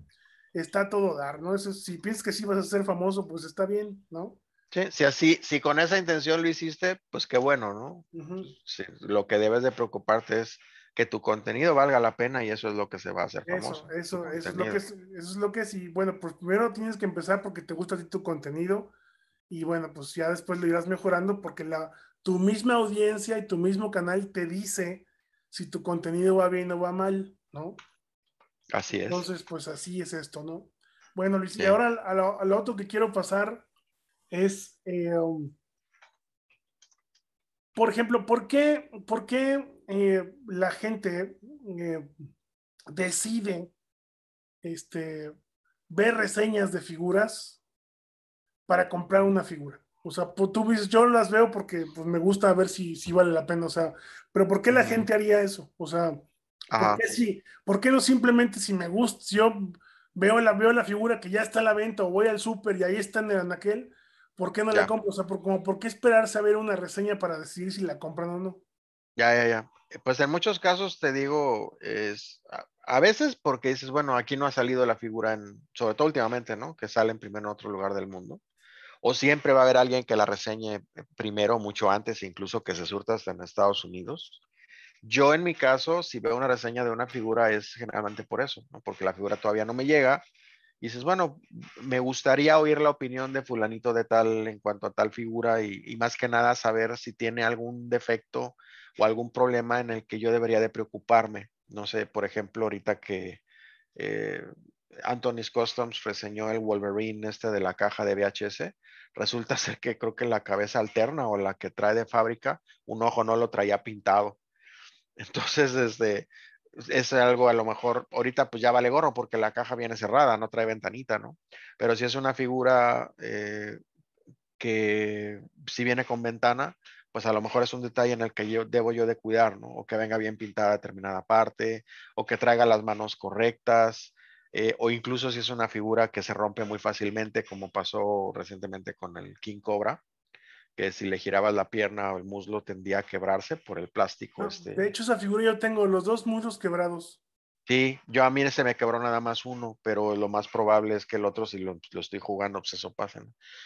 A: está todo dar, ¿no? si piensas que sí vas a ser famoso, pues está bien, ¿no?
B: Sí, si así, si con esa intención lo hiciste, pues qué bueno, ¿no?
A: Pues
B: lo que debes de preocuparte es que tu contenido valga la pena y eso es lo que se va a hacer famoso. Eso, eso, es lo que es, eso
A: es lo que bueno, pues primero tienes que empezar porque te gusta a ti tu contenido, y bueno, pues ya después lo irás mejorando porque la, tu misma audiencia y tu mismo canal te dice si tu contenido va bien o va mal, ¿no? Así es. Entonces, pues así es esto, ¿no? Bueno, Luis, y ahora a a lo, otro que quiero pasar es, eh, um, por ejemplo, ¿por qué, por qué eh, la gente eh, decide este, ver reseñas de figuras para comprar una figura? O sea, pues, tú yo las veo porque pues, me gusta ver si, si vale la pena, o sea, pero ¿por qué la gente haría eso? O sea, ah. ¿por qué, no simplemente si me gusta, si yo veo la, veo la figura que ya está a la venta o voy al super y ahí está en aquel, ¿Por qué no la compro? O sea, por, como, ¿por qué esperar saber una reseña para decidir si la compran o no?
B: Ya, ya, ya. Eh, pues en muchos casos te digo, es a, veces porque dices, bueno, aquí no ha salido la figura, en, sobre todo últimamente, ¿no? Que sale en primero en otro lugar del mundo. O siempre va a haber alguien que la reseñe primero, mucho antes, incluso que se surta hasta en Estados Unidos. Yo en mi caso, si veo una reseña de una figura es generalmente por eso, ¿no? porque la figura todavía no me llega y dices, bueno, me gustaría oír la opinión de fulanito de tal en cuanto a tal figura y, más que nada saber si tiene algún defecto o algún problema en el que yo debería de preocuparme. No sé, por ejemplo, ahorita que eh, Anthony's Customs reseñó el Wolverine este de la caja de VHS, resulta ser que creo que la cabeza alterna o la que trae de fábrica, un ojo no lo traía pintado. Entonces, desde es algo a lo mejor ahorita pues ya vale gorro porque la caja viene cerrada, no trae ventanita, ¿no? Pero si es una figura eh, que si viene con ventana, pues a lo mejor es un detalle en el que yo debo yo de cuidar, ¿no? O que venga bien pintada determinada parte, o que traiga las manos correctas, eh, o incluso si es una figura que se rompe muy fácilmente, como pasó recientemente con el King Cobra, que si le girabas la pierna o el muslo tendía a quebrarse por el plástico. Ah, este. De hecho, esa figura yo tengo los dos muslos quebrados. Sí, yo a mí se me quebró nada más uno, pero lo más probable es que el otro, si lo, estoy jugando, pues eso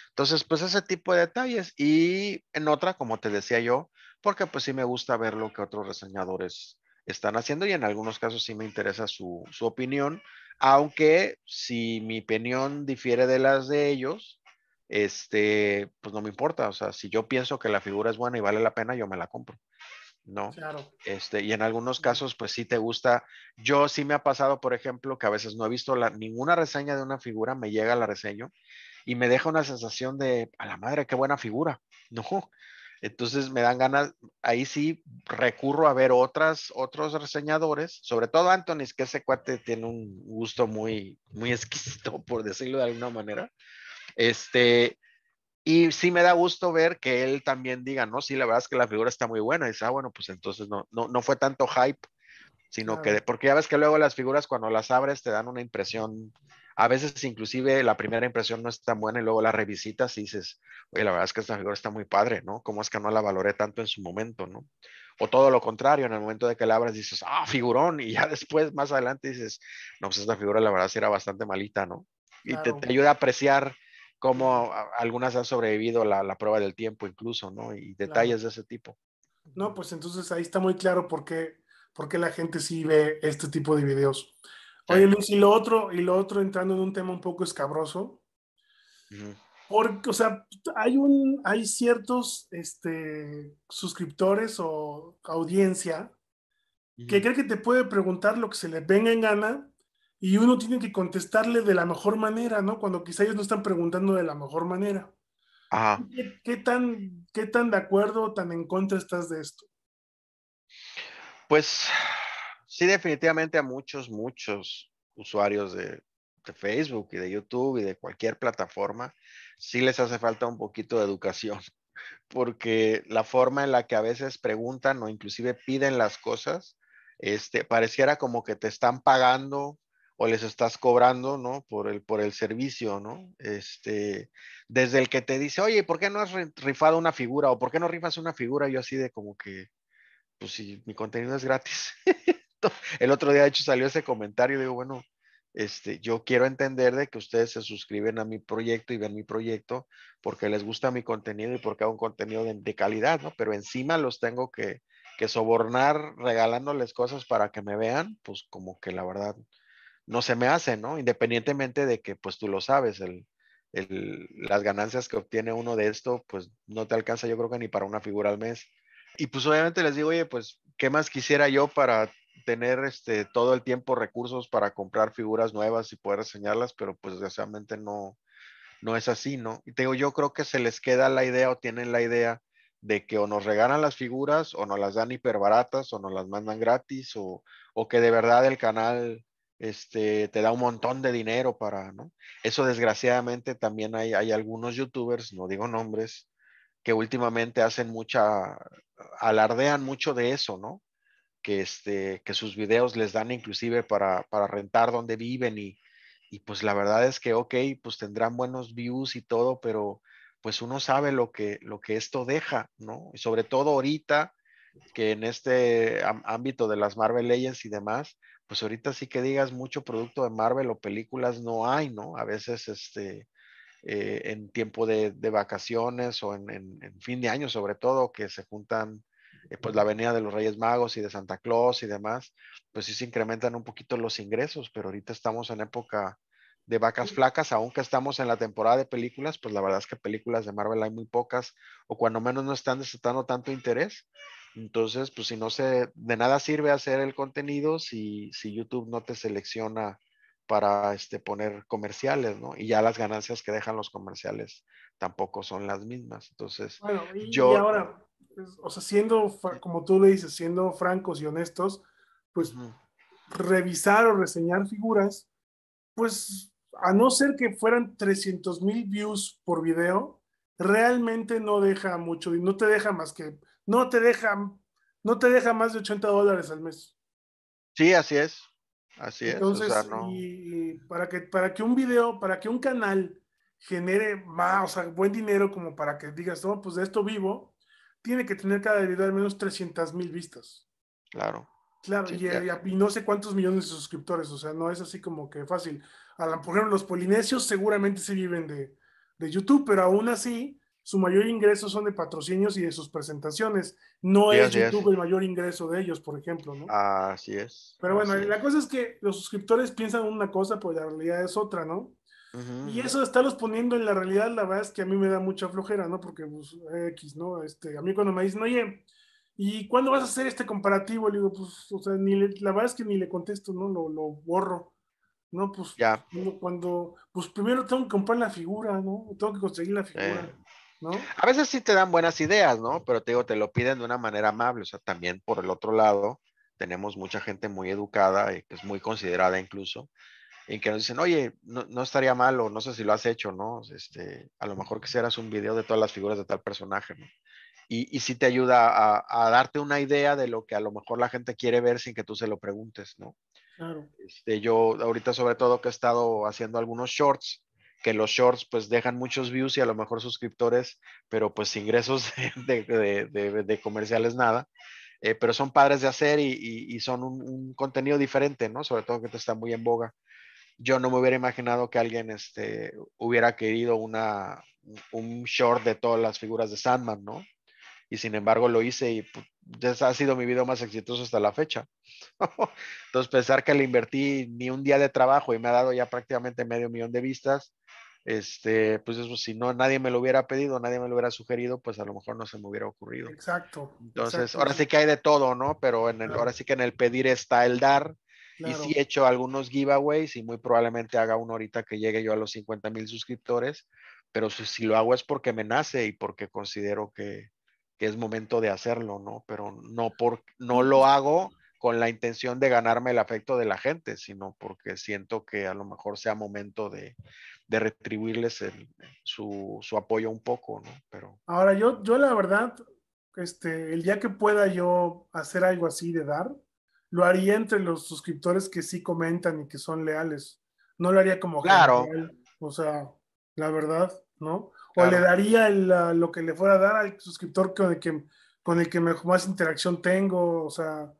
B: Entonces, pues ese tipo de detalles. Y en otra, como te decía yo, porque pues sí me gusta ver lo que otros reseñadores están haciendo y en algunos casos sí me interesa su, su opinión, aunque si mi opinión difiere de las de ellos, este, pues no me importa, o sea, si yo pienso que la figura es buena y vale la pena, yo me la compro. ¿no? Claro. Este, y en algunos casos, pues sí te gusta. Yo sí me ha pasado, por ejemplo, que a veces no he visto la, ninguna reseña de una figura, me llega la reseña y me deja una sensación de, a la madre, qué buena figura, ¿no? Entonces me dan ganas, ahí sí recurro a ver otras, otros reseñadores, sobre todo Anthony, que ese cuate tiene un gusto muy, muy exquisito, por decirlo de alguna manera. Este, y sí me da gusto ver que él también diga, no, sí, la verdad es que la figura está muy buena. Y dice, ah, bueno, pues entonces no, no, no fue tanto hype, sino que, porque ya ves que luego las figuras cuando las abres te dan una impresión, a veces inclusive la primera impresión no es tan buena y luego la revisitas y dices, oye, la verdad es que esta figura está muy padre, ¿no? ¿Cómo es que no la valoré tanto en su momento, ¿no? O todo lo contrario, en el momento de que la abres dices, ah, figurón, y ya después, más adelante dices, no, pues esta figura la verdad sí era bastante malita, ¿no? Y te ayuda a apreciar cómo algunas han sobrevivido la, la, prueba del tiempo incluso, ¿no? Y detalles de ese tipo.
A: No, pues entonces ahí está muy claro por qué, por la gente sí ve este tipo de videos. Oye, Luis, y lo otro, y lo otro entrando en un tema un poco escabroso. Porque, o sea, hay un, hay ciertos este, suscriptores o audiencia que cree que te puede preguntar lo que se les venga en gana y uno tiene que contestarle de la mejor manera, ¿no? Cuando quizá ellos no están preguntando de la mejor manera. ¿Qué, tan, ¿Qué tan de acuerdo o tan en contra
B: estás de esto? Pues sí, definitivamente a muchos, muchos usuarios de, Facebook y de YouTube y de cualquier plataforma, sí les hace falta un poquito de educación, porque la forma en la que a veces preguntan o inclusive piden las cosas, este, pareciera como que te están pagando o les estás cobrando, ¿no? Por el, por el servicio, ¿no? Este, desde el que te dice, oye, ¿por qué no has rifado una figura? ¿O por qué no rifas una figura? Yo así de como que, pues si mi contenido es gratis. el otro día, de hecho, salió ese comentario, digo, bueno, este, yo quiero entender de que ustedes se suscriben a mi proyecto y ven mi proyecto porque les gusta mi contenido y porque hago un contenido de, calidad, ¿no? Pero encima los tengo que, que sobornar regalándoles cosas para que me vean, pues como que la verdad no se me hace, ¿no? Independientemente de que, pues tú lo sabes, el, el, las ganancias que obtiene uno de esto, pues no te alcanza yo creo que ni para una figura al mes. Y pues obviamente les digo, oye, pues, ¿qué más quisiera yo para tener este, todo el tiempo recursos para comprar figuras nuevas y poder reseñarlas? Pero pues desgraciadamente no, no es así, ¿no? Y te digo, yo creo que se les queda la idea o tienen la idea de que o nos regalan las figuras o nos las dan hiper baratas o nos las mandan gratis o, o que de verdad el canal este, te da un montón de dinero para, ¿no? Eso desgraciadamente también hay, hay algunos youtubers, no digo nombres, que últimamente hacen mucha, alardean mucho de eso, ¿no? Que, este, que sus videos les dan inclusive para, para rentar donde viven y, y pues la verdad es que, ok, pues tendrán buenos views y todo, pero pues uno sabe lo que, lo que esto deja, ¿no? sobre todo ahorita que en este ámbito de las Marvel Legends y demás, pues ahorita sí que digas mucho producto de Marvel o películas no hay, ¿no? A veces este, eh, en tiempo de, vacaciones o en, fin de año sobre todo, que se juntan eh, pues la avenida de los Reyes Magos y de Santa Claus y demás, pues sí se incrementan un poquito los ingresos, pero ahorita estamos en época de vacas flacas, aunque estamos en la temporada de películas, pues la verdad es que películas de Marvel hay muy pocas, o cuando menos no están desatando tanto interés, entonces, pues si no se, de nada sirve hacer el contenido si, si YouTube no te selecciona para este, poner comerciales, ¿no? Y ya las ganancias que dejan los comerciales tampoco son las mismas. Entonces, bueno, y, yo... ahora,
A: pues, o sea, siendo, como tú le dices, siendo francos y honestos, pues revisar o reseñar figuras, pues a no ser que fueran 300 mil views por video, realmente no deja mucho, no te deja más que no te deja, no te deja más de 80 dólares al mes.
B: Sí, así es. Así es. Entonces,
A: y, para, que, para que un video, para que un canal genere más, o sea, buen dinero como para que digas, no, oh, pues de esto vivo, tiene que tener cada video al menos 300 mil vistas. Claro. Claro, y, no sé cuántos millones de suscriptores, o sea, no es así como que fácil. por ejemplo, los polinesios seguramente se viven de YouTube, pero aún así, su mayor ingreso son de patrocinios y de sus presentaciones. No es YouTube el mayor ingreso de ellos, por ejemplo, ¿no? Así es. Pero bueno, la cosa es que los suscriptores piensan una cosa, pues la realidad es otra, ¿no? Y eso de estarlos poniendo en la realidad, la verdad es que a mí me da mucha flojera, ¿no? Porque, pues, X, ¿no? Este, a mí cuando me dicen, oye, ¿y cuándo vas a hacer este comparativo? Le digo, pues, o sea, ni la verdad es que ni le contesto, ¿no? Lo, lo borro. No, pues, ya. Cuando, pues primero tengo que comprar la figura, ¿no? Tengo que conseguir la figura.
B: A veces sí te dan buenas ideas, ¿no? Pero te digo, te lo piden de una manera amable. O sea, también por el otro lado, tenemos mucha gente muy educada y que es muy considerada incluso, en que nos dicen, oye, no, no estaría malo, no sé si lo has hecho, ¿no? Este, a lo mejor quisieras un video de todas las figuras de tal personaje, Y, y sí te ayuda a, a, darte una idea de lo que a lo mejor la gente quiere ver sin que tú se lo preguntes, ¿no? Claro. Este, yo ahorita sobre todo que he estado haciendo algunos shorts, que los shorts pues dejan muchos views y a lo mejor suscriptores, pero pues ingresos de, comerciales nada. Eh, pero son padres de hacer y, son un, contenido diferente, ¿no? Sobre todo que te está muy en boga. Yo no me hubiera imaginado que alguien este, hubiera querido una, un short de todas las figuras de Sandman, ¿no? Y sin embargo lo hice y pues, ha sido mi video más exitoso hasta la fecha. Entonces pensar que le invertí ni un día de trabajo y me ha dado ya prácticamente medio millón de vistas este, pues eso, si no nadie me lo hubiera pedido, nadie me lo hubiera sugerido, pues a lo mejor no se me hubiera ocurrido. Exacto. Entonces, ahora sí que hay de todo, ¿no? Pero en el, ahora sí que en el pedir está el dar. Y sí he hecho algunos giveaways y muy probablemente haga uno ahorita que llegue yo a los 50 mil suscriptores, pero si, si, lo hago es porque me nace y porque considero que, que, es momento de hacerlo, ¿no? Pero no, por, no lo hago con la intención de ganarme el afecto de la gente, sino porque siento que a lo mejor sea momento de, de retribuirles su, su, apoyo un poco, ¿no? Pero...
A: Ahora, yo, yo la verdad, este, el día que pueda yo hacer algo así de dar, lo haría entre los suscriptores que sí comentan y que son leales. No lo haría como claro. o sea, la verdad, ¿no? O le daría el, lo que le fuera a dar al suscriptor con el que, con el que más interacción tengo, o sea,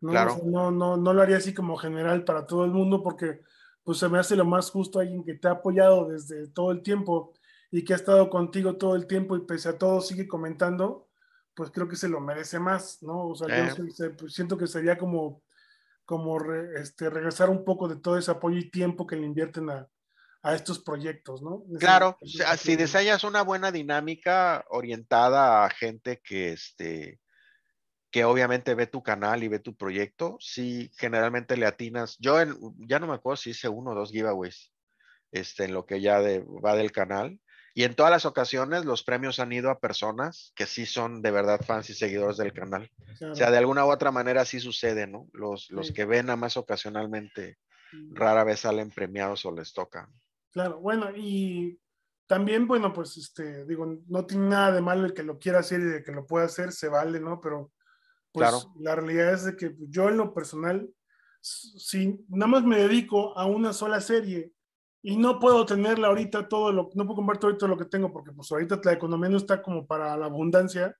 A: ¿no? no, no, lo haría así como general para todo el mundo porque pues se me hace lo más justo alguien que te ha apoyado desde todo el tiempo y que ha estado contigo todo el tiempo y pese a todo sigue comentando, pues creo que se lo merece más, ¿no? O sea, yo eh. pues, siento que sería como, como este, regresar un poco de todo ese apoyo y tiempo que le invierten a, estos proyectos, ¿no? claro, si
B: deseas una buena dinámica orientada a gente que, este, obviamente ve tu canal y ve tu proyecto, si generalmente le atinas. Yo en, ya no me acuerdo si hice uno o dos giveaways este, en lo que ya va del canal. Y en todas las ocasiones los premios han ido a personas que sí son de verdad fans y seguidores del canal. O sea, de alguna u otra manera sí sucede, ¿no? Los, los que ven a más ocasionalmente rara vez salen premiados o les toca.
A: Claro, bueno, y también, bueno, pues, este, digo, no tiene nada de malo el que lo quiera hacer y el que lo pueda hacer, se vale, ¿no? Pero pues, la realidad es de que yo en lo personal, si nada más me dedico a una sola serie y no puedo tenerla ahorita todo lo, no puedo comprar todo lo que tengo porque pues ahorita la economía no está como para la abundancia.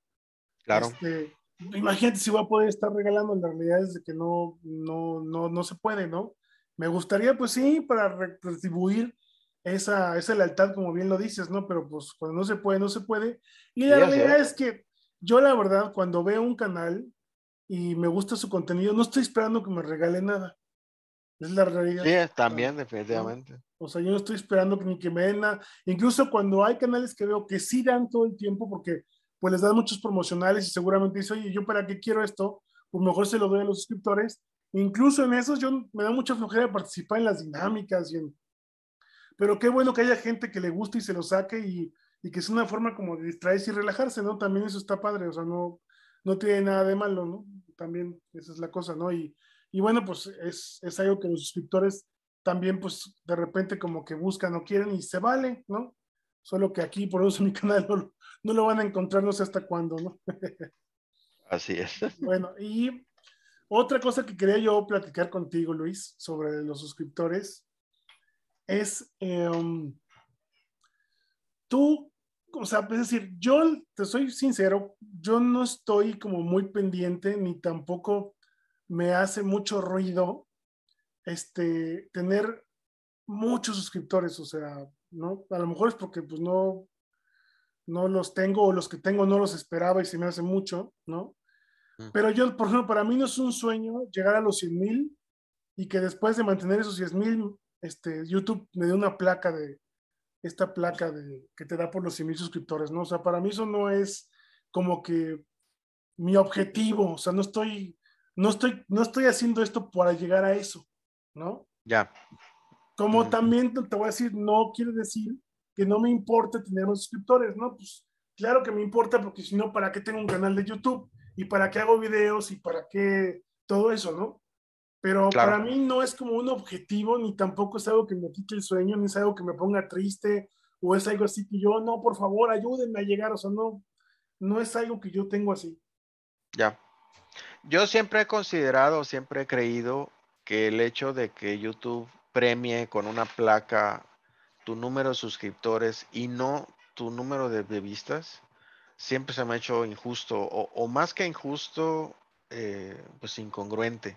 A: Claro. Este, imagínate si voy a poder estar regalando, la realidad es de que no, no, no, no se puede, ¿no? Me gustaría pues sí, para retribuir esa, esa lealtad, como bien lo dices, ¿no? Pero pues cuando no se puede, no se puede. Y la realidad es que yo la verdad, cuando veo un canal, y me gusta su contenido. No estoy esperando que me regale nada. Es la realidad. Sí, también,
B: definitivamente.
A: O sea, yo no estoy esperando que ni que me den nada. Incluso cuando hay canales que veo que sí dan todo el tiempo porque pues les dan muchos promocionales y seguramente dicen, oye, ¿yo para qué quiero esto? Pues mejor se lo doy a los suscriptores. Incluso en esos yo me da mucha flojera participar en las dinámicas. Y Pero qué bueno que haya gente que le guste y se lo saque y, y que es una forma como de distraerse y relajarse, ¿no? También eso está padre, o sea, no, no tiene nada de malo, ¿no? También esa es la cosa, ¿no? Y, bueno, pues es, algo que los suscriptores también, pues de repente como que buscan o quieren y se vale, ¿no? Solo que aquí, por eso mi canal no, lo van a encontrar, no sé hasta cuándo, ¿no? Así es. Bueno, y otra cosa que quería yo platicar contigo, Luis, sobre los suscriptores, es, em, ¿tú o sea, es decir, yo te soy sincero, yo no estoy como muy pendiente ni tampoco me hace mucho ruido este, tener muchos suscriptores, o sea, ¿no? A lo mejor es porque pues no, no los tengo o los que tengo no los esperaba y se me hace mucho, ¿no? Mm. Pero yo, por ejemplo, para mí no es un sueño llegar a los 100 mil y que después de mantener esos 10 mil, este, YouTube me dé una placa de esta placa que te da por los 100 mil suscriptores, ¿no? O sea, para mí eso no es como que mi objetivo, o sea, no estoy, no estoy, no estoy haciendo esto para llegar a eso, ¿no? Ya. Como también te voy a decir, no quiere decir que no me importe tener los suscriptores, ¿no? Pues claro que me importa porque si no, ¿para qué tengo un canal de YouTube? ¿Y para qué hago videos? ¿Y para qué todo eso, no? Pero para mí no es como un objetivo, ni tampoco es algo que me quite el sueño, ni es algo que me ponga triste, o es algo así que yo, no, por favor, ayúdenme a llegar, o sea, no, no es algo que yo tengo así.
B: Ya. Yo siempre he considerado, siempre he creído que el hecho de que YouTube premie con una placa tu número de suscriptores y no tu número de, vistas, siempre se me ha hecho injusto, o, más que injusto, eh, pues incongruente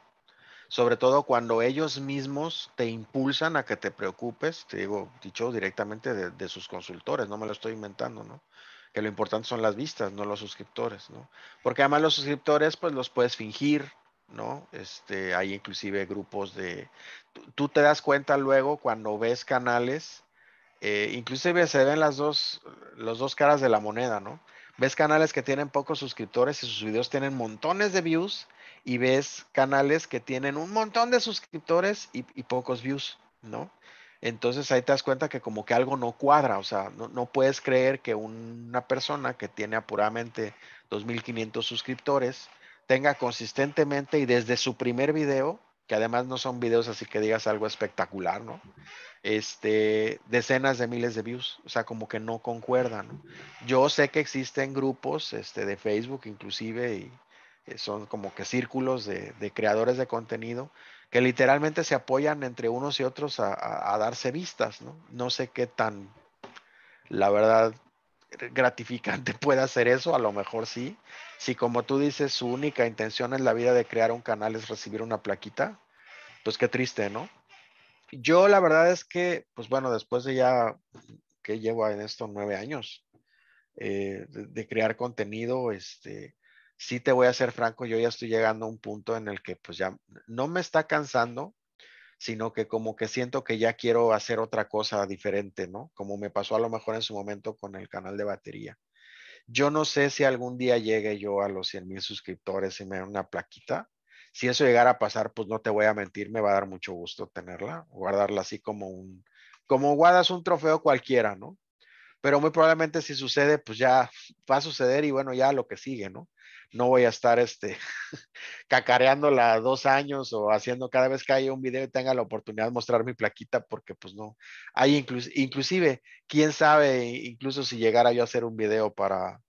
B: sobre todo cuando ellos mismos te impulsan a que te preocupes, te digo, dicho directamente de, sus consultores, no me lo estoy inventando, ¿no? Que lo importante son las vistas, no los suscriptores, ¿no? Porque además los suscriptores, pues los puedes fingir, ¿no? Este, hay inclusive grupos de... Tú te das cuenta luego cuando ves canales, eh, inclusive se ven las dos, los dos caras de la moneda, ¿no? Ves canales que tienen pocos suscriptores y sus videos tienen montones de views y ves canales que tienen un montón de suscriptores y, pocos views, ¿no? Entonces ahí te das cuenta que como que algo no cuadra, o sea, no, puedes creer que una persona que tiene apuradamente 2.500 suscriptores tenga consistentemente y desde su primer video, que además no son videos así que digas algo espectacular, ¿no? Este, decenas de miles de views, o sea, como que no concuerdan. ¿no? Yo sé que existen grupos este, de Facebook inclusive y, eh, son como que círculos de, creadores de contenido que literalmente se apoyan entre unos y otros a, darse vistas, ¿no? No sé qué tan, la verdad, gratificante pueda ser eso, a lo mejor sí. Si como tú dices, su única intención en la vida de crear un canal es recibir una plaquita, pues qué triste, ¿no? Yo la verdad es que, pues bueno, después de ya que llevo en esto nueve años eh, de crear contenido, este, sí te voy a ser franco, yo ya estoy llegando a un punto en el que pues ya no me está cansando, sino que como que siento que ya quiero hacer otra cosa diferente, ¿no? Como me pasó a lo mejor en su momento con el canal de batería. Yo no sé si algún día llegue yo a los 100 mil suscriptores y me den una plaquita. Si eso llegara a pasar, pues no te voy a mentir, me va a dar mucho gusto tenerla, guardarla así como un, como guardas un trofeo cualquiera, ¿no? Pero muy probablemente si sucede, pues ya va a suceder y bueno, ya lo que sigue, ¿no? no voy a estar este, cacareándola dos años o haciendo cada vez que haya un video y tenga la oportunidad de mostrar mi plaquita, porque pues no, hay inclusive, quién sabe, incluso si llegara yo a hacer un video para,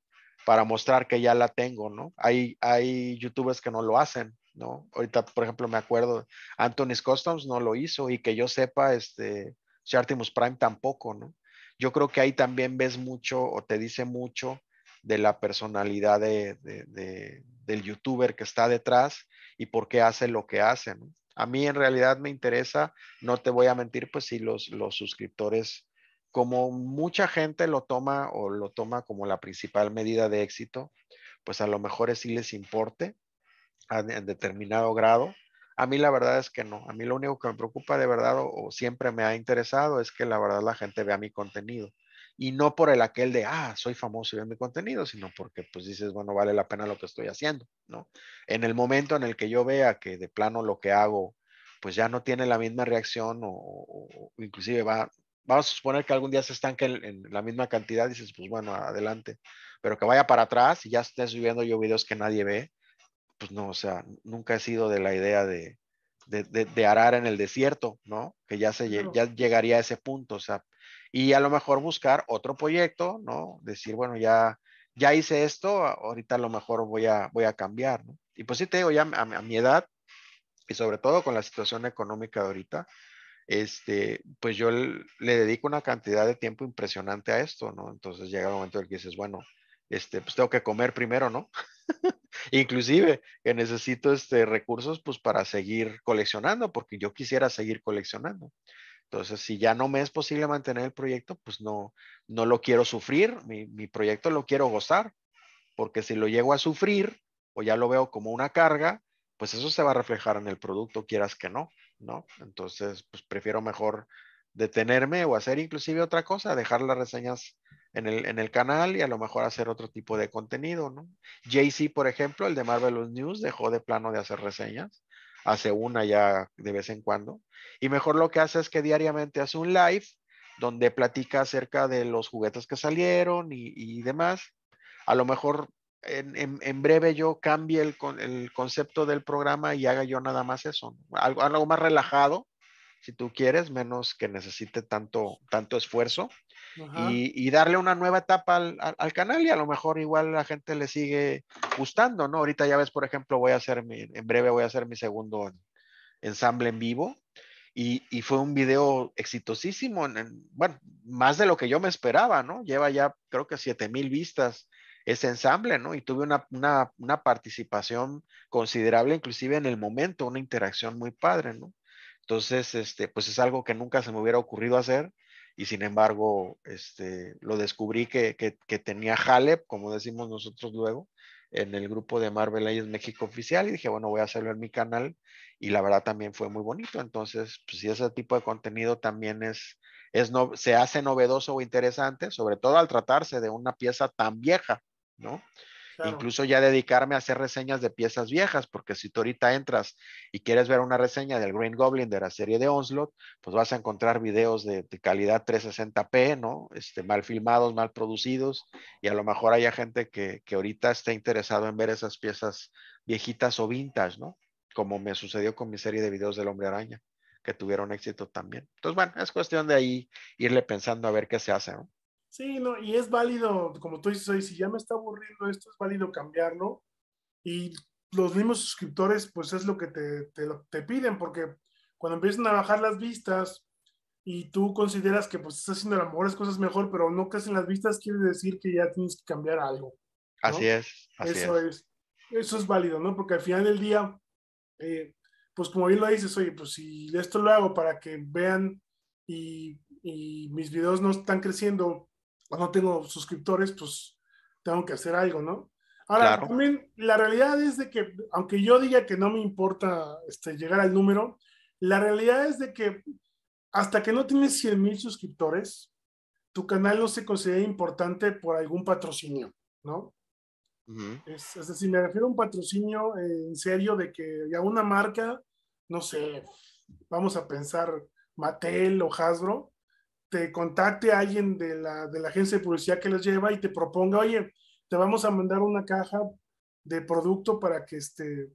B: para mostrar que ya la tengo, ¿no? Hay, hay youtubers que no lo hacen, ¿no? Ahorita, por ejemplo, me acuerdo, Anthony's Customs no lo hizo y que yo sepa, este, Shartimus Prime tampoco, ¿no? Yo creo que ahí también ves mucho o te dice mucho de la personalidad del youtuber que está detrás y por qué hace lo que hace. A mí en realidad me interesa, no te voy a mentir, pues si los, los suscriptores, como mucha gente lo toma o lo toma como la principal medida de éxito, pues a lo mejor es si les importe en determinado grado. A mí la verdad es que no. A mí lo único que me preocupa de verdad o siempre me ha interesado es que la verdad la gente vea mi contenido y no por el aquel de, ah, soy famoso y ven mi contenido, sino porque pues dices, bueno, vale la pena lo que estoy haciendo, ¿no? En el momento en el que yo vea que de plano lo que hago, pues ya no tiene la misma reacción o, inclusive va, vamos a suponer que algún día se estanque en, la misma cantidad, dices, pues bueno, adelante, pero que vaya para atrás y ya esté subiendo yo videos que nadie ve, pues no, o sea, nunca he sido de la idea de, de, de, de arar en el desierto, ¿no? Que ya, se, ya llegaría a ese punto, o sea, y a lo mejor buscar otro proyecto, ¿no? Decir, bueno, ya, ya hice esto, ahorita a lo mejor voy a, voy a cambiar, ¿no? Y pues sí te digo, ya a, mi edad, y sobre todo con la situación económica de ahorita, este, pues yo le, dedico una cantidad de tiempo impresionante a esto, ¿no? Entonces llega el momento en el que dices, bueno, este, pues tengo que comer primero, ¿no? Inclusive que necesito este, recursos pues para seguir coleccionando, porque yo quisiera seguir coleccionando. Entonces, si ya no me es posible mantener el proyecto, pues no, no lo quiero sufrir, mi, proyecto lo quiero gozar, porque si lo llego a sufrir o ya lo veo como una carga, pues eso se va a reflejar en el producto, quieras que no, ¿no? Entonces, pues prefiero mejor detenerme o hacer inclusive otra cosa, dejar las reseñas en el, en el canal y a lo mejor hacer otro tipo de contenido, no JC, por ejemplo, el de Marvelous News, dejó de plano de hacer reseñas hace una ya de vez en cuando. Y mejor lo que hace es que diariamente hace un live donde platica acerca de los juguetes que salieron y, demás. A lo mejor en, breve yo cambie el, el, concepto del programa y haga yo nada más eso, algo, algo más relajado si tú quieres, menos que necesite tanto, tanto esfuerzo y, darle una nueva etapa al, canal y a lo mejor igual la gente le sigue gustando, ¿no? Ahorita ya ves, por ejemplo, voy a hacer mi, en breve voy a hacer mi segundo ensamble en vivo y, fue un video exitosísimo, bueno, más de lo que yo me esperaba, ¿no? Lleva ya creo que 7000 mil vistas ese ensamble, ¿no? Y tuve una, una participación considerable, inclusive en el momento, una interacción muy padre, ¿no? Entonces, este, pues es algo que nunca se me hubiera ocurrido hacer y sin embargo, este, lo descubrí que, que, tenía Halep, como decimos nosotros luego, en el grupo de Marvel Legends México oficial y dije, bueno, voy a hacerlo en mi canal y la verdad también fue muy bonito. Entonces, pues si ese tipo de contenido también es, es no, se hace novedoso o interesante, sobre todo al tratarse de una pieza tan vieja, ¿no? Incluso ya dedicarme a hacer reseñas de piezas viejas, porque si tú ahorita entras y quieres ver una reseña del Green Goblin de la serie de Onslaught, pues vas a encontrar videos de, calidad 360p, ¿no? Este, mal filmados, mal producidos, y a lo mejor haya gente que, que ahorita esté interesado en ver esas piezas viejitas o vintage, ¿no? Como me sucedió con mi serie de videos del Hombre Araña, que tuvieron éxito también. Entonces, bueno, es cuestión de ahí irle pensando a ver qué se hace, ¿no?
A: Sí, no, y es válido, como tú dices hoy, si ya me está aburriendo esto, es válido cambiarlo. Y los mismos suscriptores, pues es lo que te, piden, porque cuando empiezan a bajar las vistas y tú consideras que pues estás haciendo las mejores cosas mejor, pero no crecen las vistas, quiere decir que ya tienes que cambiar algo.
B: Así es, así eso
A: es. Eso es válido, ¿no? Porque al final del día, eh, pues como bien lo dices, oye, pues si esto lo hago para que vean y, y mis videos no están creciendo o no tengo suscriptores, pues tengo que hacer algo, ¿no? Ahora, también la realidad es de que, aunque yo diga que no me importa este, llegar al número, la realidad es de que hasta que no tienes 100 mil suscriptores, tu canal no se considera importante por algún patrocinio, ¿no? es, decir, me refiero a un patrocinio en serio de que a una marca, no sé, vamos a pensar Mattel o Hasbro, te contacte a alguien de la, de la agencia de publicidad que los lleva y te proponga, oye, te vamos a mandar una caja de producto para que este,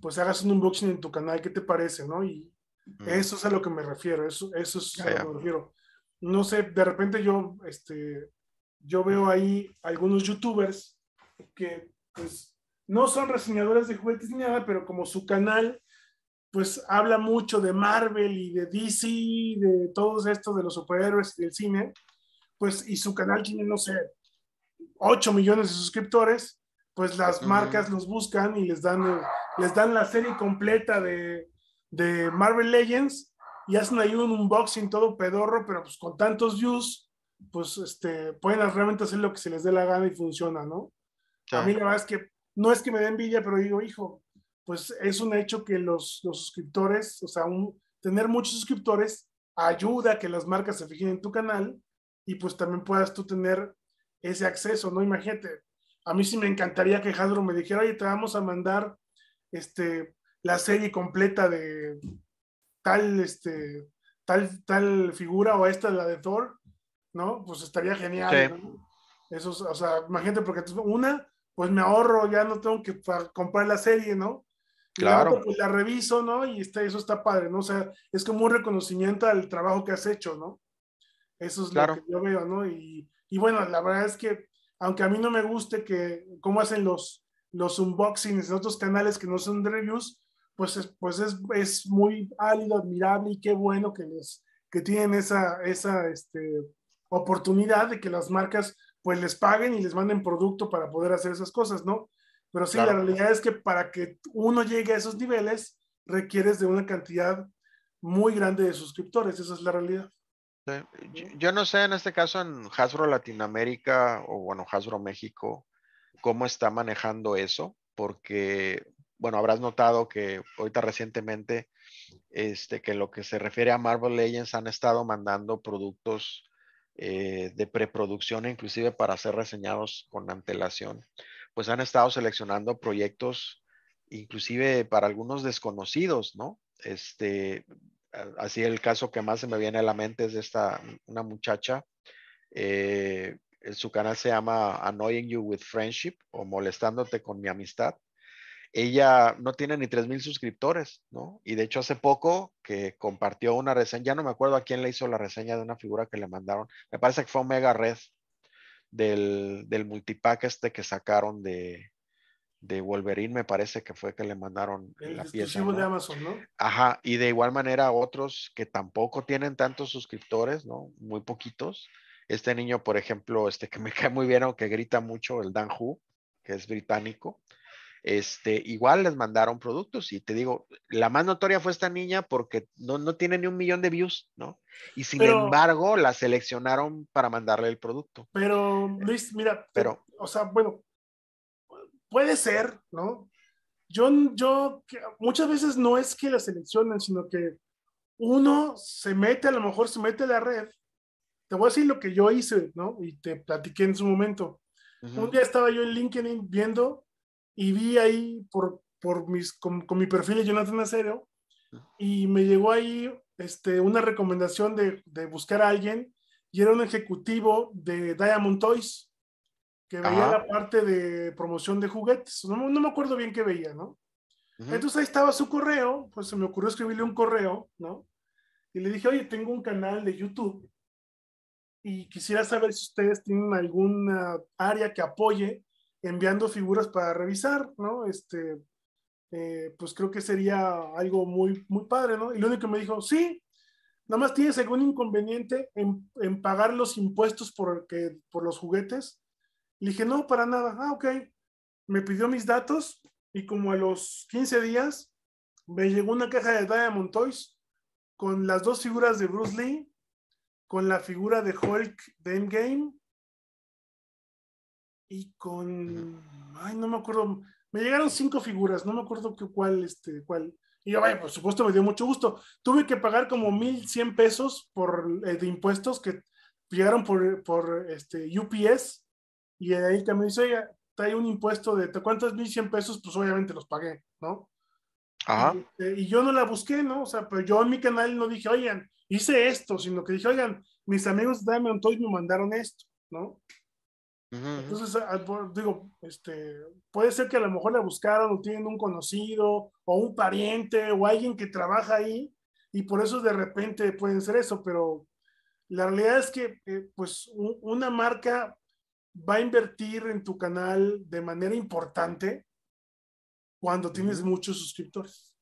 A: pues hagas un unboxing en tu canal, ¿qué te parece? ¿no? Y eso es a lo que me refiero, eso, eso es a lo que me refiero. No sé, de repente yo, este, yo veo ahí algunos youtubers que pues no son reseñadores de juguetes ni nada, pero como su canal pues habla mucho de Marvel y de DC, de todos estos de los superhéroes del cine, pues y su canal tiene, no sé, 8 millones de suscriptores, pues las marcas los buscan y les dan, les dan la serie completa de, de Marvel Legends y hacen ahí un unboxing todo pedorro, pero pues con tantos views, pues este, pueden realmente hacer lo que se les dé la gana y funciona, ¿no? A mí la verdad es que no es que me dé envidia, pero digo, hijo, pues es un hecho que los, suscriptores, o sea, tener muchos suscriptores ayuda a que las marcas se fijen en tu canal y pues también puedas tú tener ese acceso, ¿no? Imagínate, a mí sí me encantaría que Hasbro me dijera, oye, te vamos a mandar este, la serie completa de tal, este, tal, tal figura o esta, la de Thor, ¿no? Pues estaría genial. Eso, o sea, imagínate, porque pues, una, pues me ahorro, ya no tengo que comprar la serie, ¿no? Claro. Pues, la reviso, ¿no? Y está, eso está padre, ¿no? O sea, es como un reconocimiento al trabajo que has hecho, ¿no? Eso es lo que yo veo, ¿no? Y, bueno, la verdad es que, aunque a mí no me guste que cómo hacen los, los unboxings de otros canales que no son de reviews, pues es, pues es, muy álido, admirable y qué bueno que, les, que tienen esa, esa este, oportunidad de que las marcas pues les paguen y les manden producto para poder hacer esas cosas, ¿no? Pero sí, la realidad es que para que uno llegue a esos niveles, requieres de una cantidad muy grande de suscriptores. Esa es la realidad.
B: Yo no sé en este caso en Hasbro Latinoamérica o bueno, Hasbro México, cómo está manejando eso, porque bueno, habrás notado que ahorita recientemente, este, que lo que se refiere a Marvel Legends han estado mandando productos eh, de preproducción, inclusive para ser reseñados con antelación pues han estado seleccionando proyectos inclusive para algunos desconocidos, ¿no? Este, así el caso que más se me viene a la mente es de esta, una muchacha, eh, su canal se llama Annoying You with Friendship o Molestándote con mi amistad. Ella no tiene ni 3.000 suscriptores, ¿no? Y de hecho hace poco que compartió una reseña, ya no me acuerdo a quién le hizo la reseña de una figura que le mandaron, me parece que fue Omega Red, del, del multipack este que sacaron de, de Wolverine, me parece que fue que le mandaron la pieza. de Amazon, ¿no? Ajá, y de igual manera otros que tampoco tienen tantos suscriptores, ¿no? Muy poquitos. Este niño, por ejemplo, este que me cae muy bien, aunque grita mucho, el Dan Hu, que es británico este, igual les mandaron productos y te digo, la más notoria fue esta niña porque no, tiene ni un millón de views, ¿no? Y sin embargo, la seleccionaron para mandarle el producto.
A: Pero, Luis, mira, pero, o sea, bueno, puede ser, ¿no? Yo, yo, muchas veces no es que la seleccionen, sino que uno se mete, a lo mejor se mete a la red. Te voy a decir lo que yo hice, ¿no? Y te platiqué en su momento. Un día estaba yo en LinkedIn viendo y vi ahí por, por mis, con, mi perfil de Jonathan Acero y me llegó ahí este, una recomendación de, de, buscar a alguien y era un ejecutivo de Diamond Toys que veía la parte de promoción de juguetes. No, me acuerdo bien qué veía, ¿no? Entonces ahí estaba su correo, pues se me ocurrió escribirle un correo, ¿no? Y le dije, oye, tengo un canal de YouTube y quisiera saber si ustedes tienen alguna área que apoye enviando figuras para revisar, ¿no? Este, eh, pues creo que sería algo muy, muy padre, ¿no? Y lo único que me dijo, sí, nada más tienes algún inconveniente en, en pagar los impuestos por, por los juguetes. Le dije, no, para nada. Ah, ok. Me pidió mis datos y como a los 15 días me llegó una caja de Diamond Toys con las dos figuras de Bruce Lee, con la figura de Hulk de Endgame y con, ay, no me acuerdo, me llegaron cinco figuras, no me acuerdo qué cuál, este, cuál. Y yo, vaya por supuesto, me dio mucho gusto. Tuve que pagar como 1.100 pesos por, eh, de impuestos que llegaron por, por este, UPS. Y de ahí también dice, oye trae un impuesto de cuántos cien pesos, pues obviamente los pagué, ¿no? Ajá. Este, y, yo no la busqué, ¿no? O sea, pero yo en mi canal no dije, oigan, hice esto, sino que dije, oigan, mis amigos de Diamond me mandaron esto, ¿no? Entonces, digo, este, puede ser que a lo mejor la buscaron o tienen un conocido o un pariente o alguien que trabaja ahí y por eso de repente pueden ser eso, pero la realidad es que eh, pues una marca va a invertir en tu canal de manera importante cuando tienes muchos suscriptores.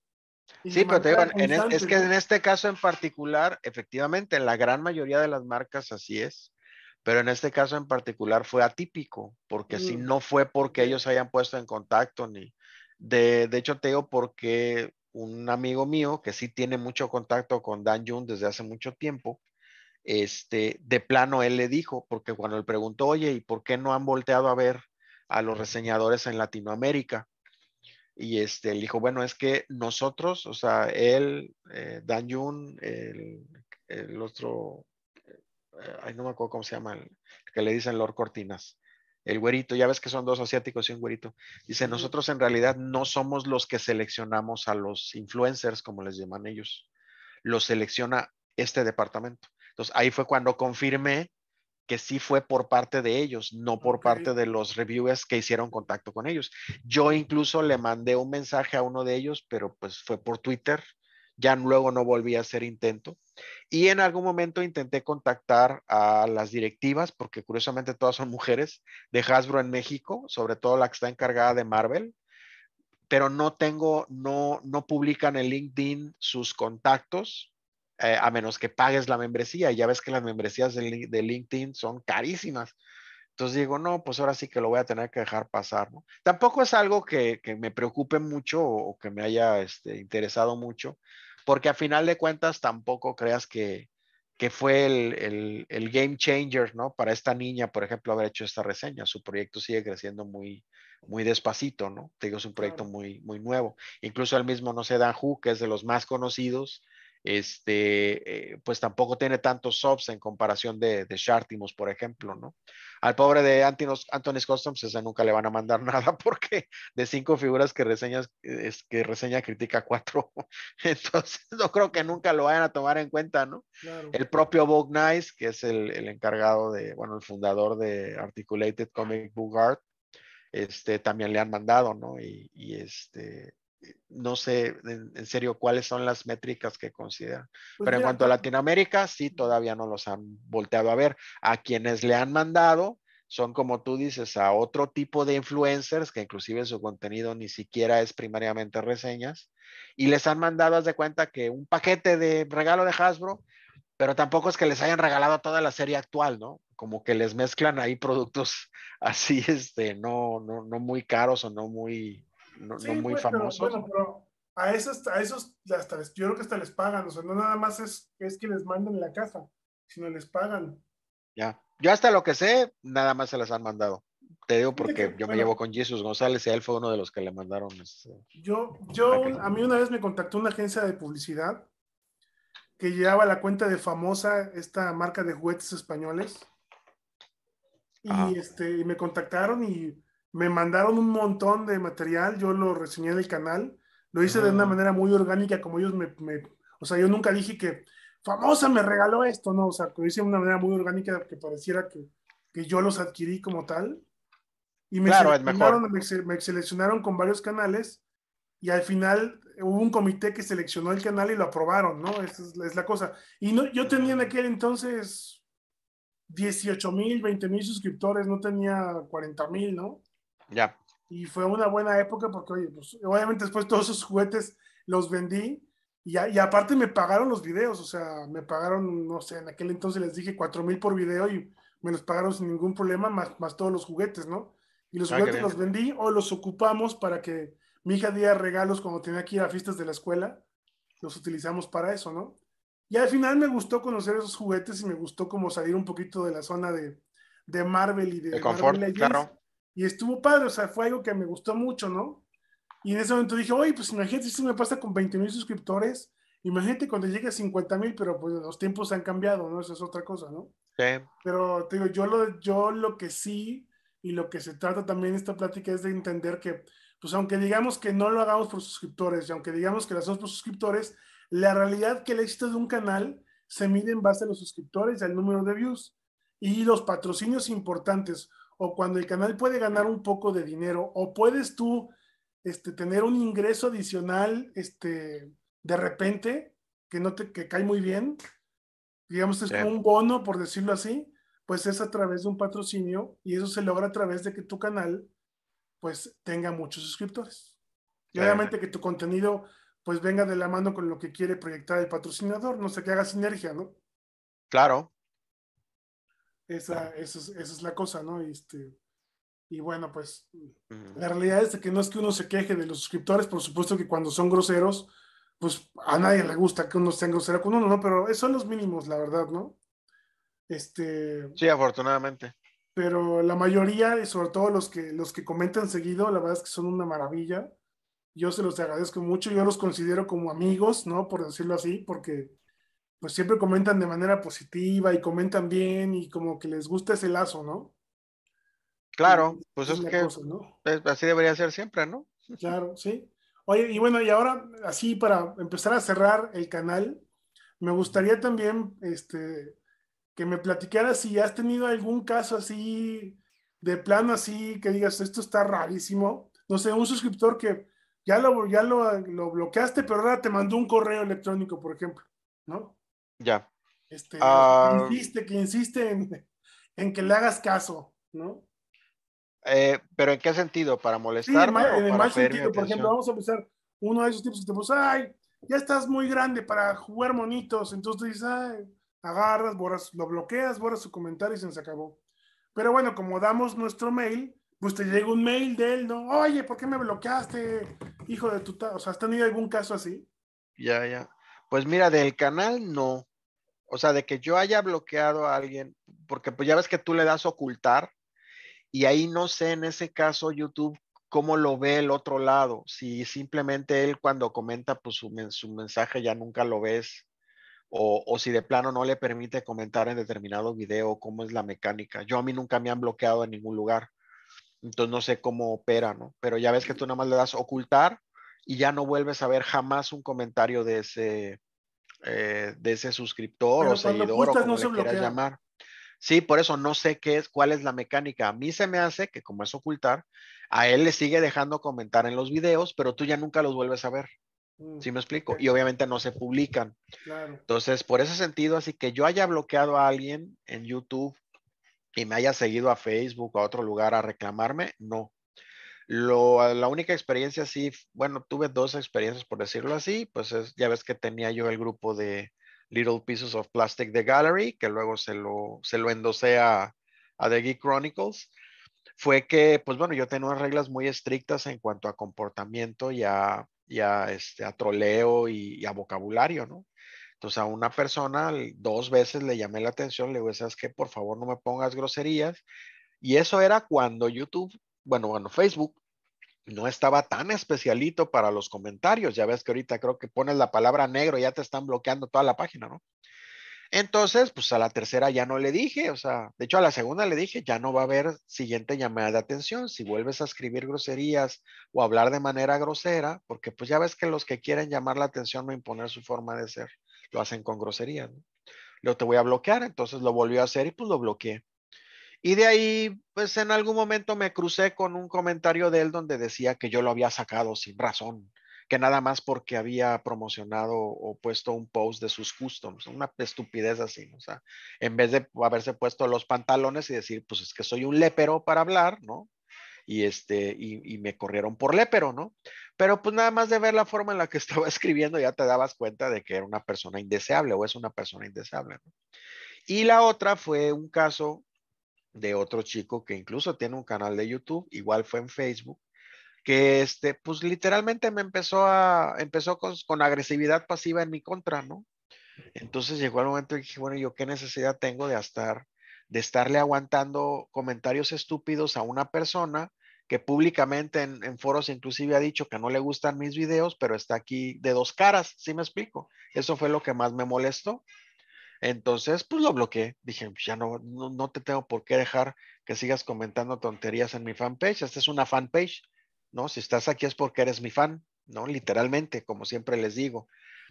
B: sí, pero digo, es que en este caso en particular, efectivamente, en la gran mayoría de las marcas así es pero en este caso en particular fue atípico, porque si mm. no fue porque ellos hayan puesto en contacto, ni de, hecho te porque un amigo mío que sí tiene mucho contacto con Dan Jun desde hace mucho tiempo, este, de plano él le dijo, porque cuando él preguntó, oye, ¿y por qué no han volteado a ver a los reseñadores en Latinoamérica? Y este, él dijo, bueno, es que nosotros, o sea, él, eh, Dan Jun, el, el otro eh, ay, no me acuerdo cómo se llama, que le dicen Lord Cortinas. El güerito, ya ves que son dos asiáticos y un güerito. Dice, nosotros en realidad no somos los que seleccionamos a los influencers, como les llaman ellos. Los selecciona este departamento. Entonces, ahí fue cuando confirmé que sí fue por parte de ellos, no por parte de los reviewers que hicieron contacto con ellos. Yo incluso le mandé un mensaje a uno de ellos, pero pues fue por Twitter. Ya luego no volví a hacer intento y en algún momento intenté contactar a las directivas, porque curiosamente todas son mujeres, de Hasbro en México, sobre todo la que está encargada de Marvel, pero no tengo, no, no publican en LinkedIn sus contactos, eh, a menos que pagues la membresía. Y Ya ves que las membresías de, LinkedIn son carísimas. Entonces digo, no, pues ahora sí que lo voy a tener que dejar pasar, Tampoco es algo que, que me preocupe mucho o, que me haya este, interesado mucho porque a final de cuentas tampoco creas que, fue el, game changer, Para esta niña, por ejemplo, haber hecho esta reseña. Su proyecto sigue creciendo muy, muy despacito, ¿no? Te digo, es un proyecto muy, muy nuevo. Incluso el mismo, no sé, Dan Hu, que es de los más conocidos, este, eh, pues tampoco tiene tantos subs en comparación de, de Shartimus, por ejemplo, ¿no? Al pobre de Antinos, Anthony's Customs, ese nunca le van a mandar nada porque de cinco figuras que reseñas, es que reseña critica cuatro. Entonces, no creo que nunca lo vayan a tomar en cuenta, ¿no? El propio Vogue Nice, que es el, encargado de, bueno, el fundador de Articulated Comic Book Art, este, también le han mandado, ¿no? y este, no sé en, serio cuáles son las métricas que consideran. Pues pero en cuanto a Latinoamérica, sí, todavía no los han volteado a ver. A quienes le han mandado son, como tú dices, a otro tipo de influencers, que inclusive su contenido ni siquiera es primariamente reseñas, y les han mandado, haz de cuenta, que un paquete de regalo de Hasbro, pero tampoco es que les hayan regalado toda la serie actual, ¿no? Como que les mezclan ahí productos así, este, no, no, no muy caros o no muy no, muy famosos.
A: a esos, a esos hasta yo creo que hasta les pagan, o sea, no nada más es, es que les manden la casa, sino les pagan.
B: Ya, yo hasta lo que sé, nada más se las han mandado. Te digo porque yo me llevo con Jesús González y él fue uno de los que le mandaron. Este,
A: yo, yo, a mí una vez me contactó una agencia de publicidad que llevaba la cuenta de famosa esta marca de juguetes españoles. Y, este, y me contactaron y me mandaron un montón de material, yo lo reseñé en el canal, lo hice de una ah. manera muy orgánica, como ellos me, o sea, yo nunca dije que famosa me regaló esto, no, o sea, lo hice de una manera muy orgánica que pareciera que, yo los adquirí como tal. Y me, seleccionaron, con varios canales y al final hubo un comité que seleccionó el canal y lo aprobaron, ¿no? Esa es, la cosa. Y no, yo tenía en ah. aquel entonces 18 mil, 20 mil suscriptores, no tenía 40 mil, ¿no? Y fue una buena época porque, pues, obviamente después todos esos juguetes los vendí y, aparte me pagaron los videos, o sea, me pagaron, no sé, en aquel entonces les dije cuatro mil por video y me los pagaron sin ningún problema, más, todos los juguetes, ¿no? Y los ah, juguetes los vendí o los ocupamos para que mi hija diera regalos cuando tenía que ir a fiestas de la escuela, los utilizamos para eso, ¿no? Y al final me gustó conocer esos juguetes y me gustó como salir un poquito de la zona de, de Marvel y de... De claro y estuvo padre, o sea, fue algo que me gustó mucho, ¿no? Y en ese momento dije, oye, pues imagínate, si me pasa con 20 mil suscriptores, imagínate cuando llegue a 50 mil, pero pues los tiempos han cambiado, ¿no? Eso es otra cosa, ¿no? Sí. Pero te digo, yo lo, yo lo que sí y lo que se trata también esta plática es de entender que, pues aunque digamos que no lo hagamos por suscriptores y aunque digamos que lo hacemos por suscriptores, la realidad que el éxito de un canal se mide en base a los suscriptores y al número de views y los patrocinios importantes o cuando el canal puede ganar un poco de dinero, o puedes tú este, tener un ingreso adicional este, de repente que no te que cae muy bien, digamos es como un bono, por decirlo así, pues es a través de un patrocinio y eso se logra a través de que tu canal pues tenga muchos suscriptores. Y obviamente que tu contenido pues venga de la mano con lo que quiere proyectar el patrocinador, no sé, que haga sinergia, ¿no? Claro, esa, es, es la cosa, ¿no? Este, y bueno, pues la realidad es que no es que uno se queje de los suscriptores, por supuesto que cuando son groseros, pues a nadie le gusta que uno sea grosero con uno, ¿no? Pero son los mínimos, la verdad, ¿no? Este,
B: sí, afortunadamente.
A: Pero la mayoría, y sobre todo los que, los que comentan seguido, la verdad es que son una maravilla. Yo se los agradezco mucho, yo los considero como amigos, ¿no? Por decirlo así, porque pues siempre comentan de manera positiva y comentan bien y como que les gusta ese lazo, ¿no?
B: Claro, pues es, que así debería ser siempre, ¿no?
A: Claro, sí. Oye, y bueno, y ahora así para empezar a cerrar el canal, me gustaría también este, que me platicaras si has tenido algún caso así, de plano así, que digas, esto está rarísimo. No sé, un suscriptor que ya lo, ya lo, lo bloqueaste, pero ahora te mandó un correo electrónico, por ejemplo, ¿no?
B: Ya. Este, ah. insiste,
A: que insiste en, que le hagas caso, ¿no?
B: Eh, pero ¿en qué sentido? ¿Para molestar? en el mal sentido, por ejemplo, vamos
A: a empezar uno de esos tipos que te puso, ay, ya estás muy grande para jugar monitos, entonces tú dices, ay, agarras, borras, lo bloqueas, borras su comentario y se acabó. Pero bueno, como damos nuestro mail, pues te llega un mail de él, ¿no? Oye, ¿por qué me bloqueaste, hijo de tu... O sea, ¿has tenido algún caso así?
B: Ya, ya. Pues mira, del canal no. O sea, de que yo haya bloqueado a alguien, porque pues ya ves que tú le das ocultar y ahí no sé en ese caso YouTube cómo lo ve el otro lado. Si simplemente él cuando comenta, pues su, su mensaje ya nunca lo ves. O, o, si de plano no le permite comentar en determinado video cómo es la mecánica. Yo a mí nunca me han bloqueado en ningún lugar. Entonces no sé cómo opera, ¿no? Pero ya ves que tú nada más le das ocultar y ya no vuelves a ver jamás un comentario de ese, eh, de ese suscriptor o seguidor o como quieras llamar. Sí, por eso no sé qué es, cuál es la mecánica. A mí se me hace que como es ocultar, a él le sigue dejando comentar en los videos, pero tú ya nunca los vuelves a ver. Si mm, ¿Sí me explico? Y obviamente no se publican. Entonces, por ese sentido, así que yo haya bloqueado a alguien en YouTube y me haya seguido a Facebook o a otro lugar a reclamarme, no la única experiencia sí, bueno, tuve dos experiencias por decirlo así, pues es, ya ves que tenía yo el grupo de Little Pieces of Plastic The Gallery, que luego se lo, se lo endosé a, a The Geek Chronicles, fue que, pues bueno, yo tenía unas reglas muy estrictas en cuanto a comportamiento y a, este, a troleo y, a vocabulario, ¿no? Entonces a una persona dos veces le llamé la atención, le digo, ¿sabes qué? Por favor no me pongas groserías. Y eso era cuando YouTube bueno, bueno, Facebook no estaba tan especialito para los comentarios. Ya ves que ahorita creo que pones la palabra negro y ya te están bloqueando toda la página, ¿no? Entonces, pues a la tercera ya no le dije, o sea, de hecho a la segunda le dije, ya no va a haber siguiente llamada de atención. Si vuelves a escribir groserías o hablar de manera grosera, porque pues ya ves que los que quieren llamar la atención no imponer su forma de ser, lo hacen con groserías. ¿no? te voy a bloquear, entonces lo volvió a hacer y pues lo bloqueé. Y de ahí, pues en algún momento me crucé con un comentario de él donde decía que yo lo había sacado sin razón, que nada más porque había promocionado o puesto un post de sus customs, una estupidez así, o sea, en vez de haberse puesto los pantalones y decir, pues es que soy un lépero para hablar, ¿no? y este y, me corrieron por lépero, ¿no? Pero pues nada más de ver la forma en la que estaba escribiendo ya te dabas cuenta de que era una persona indeseable o es una persona indeseable, ¿no? Y la otra fue un caso de otro chico que incluso tiene un canal de YouTube, igual fue en Facebook, que este, pues literalmente me empezó a, empezó con, agresividad pasiva en mi contra, ¿no? Entonces llegó el momento y dije, bueno, ¿yo qué necesidad tengo de estar, de estarle aguantando comentarios estúpidos a una persona que públicamente en, foros inclusive ha dicho que no le gustan mis videos, pero está aquí de dos caras, si me explico? Eso fue lo que más me molestó. Entonces, pues lo bloqueé. Dije, ya no, no, te tengo por qué dejar que sigas comentando tonterías en mi fanpage. Esta es una fanpage, ¿no? Si estás aquí es porque eres mi fan, ¿no? Literalmente, como siempre les digo,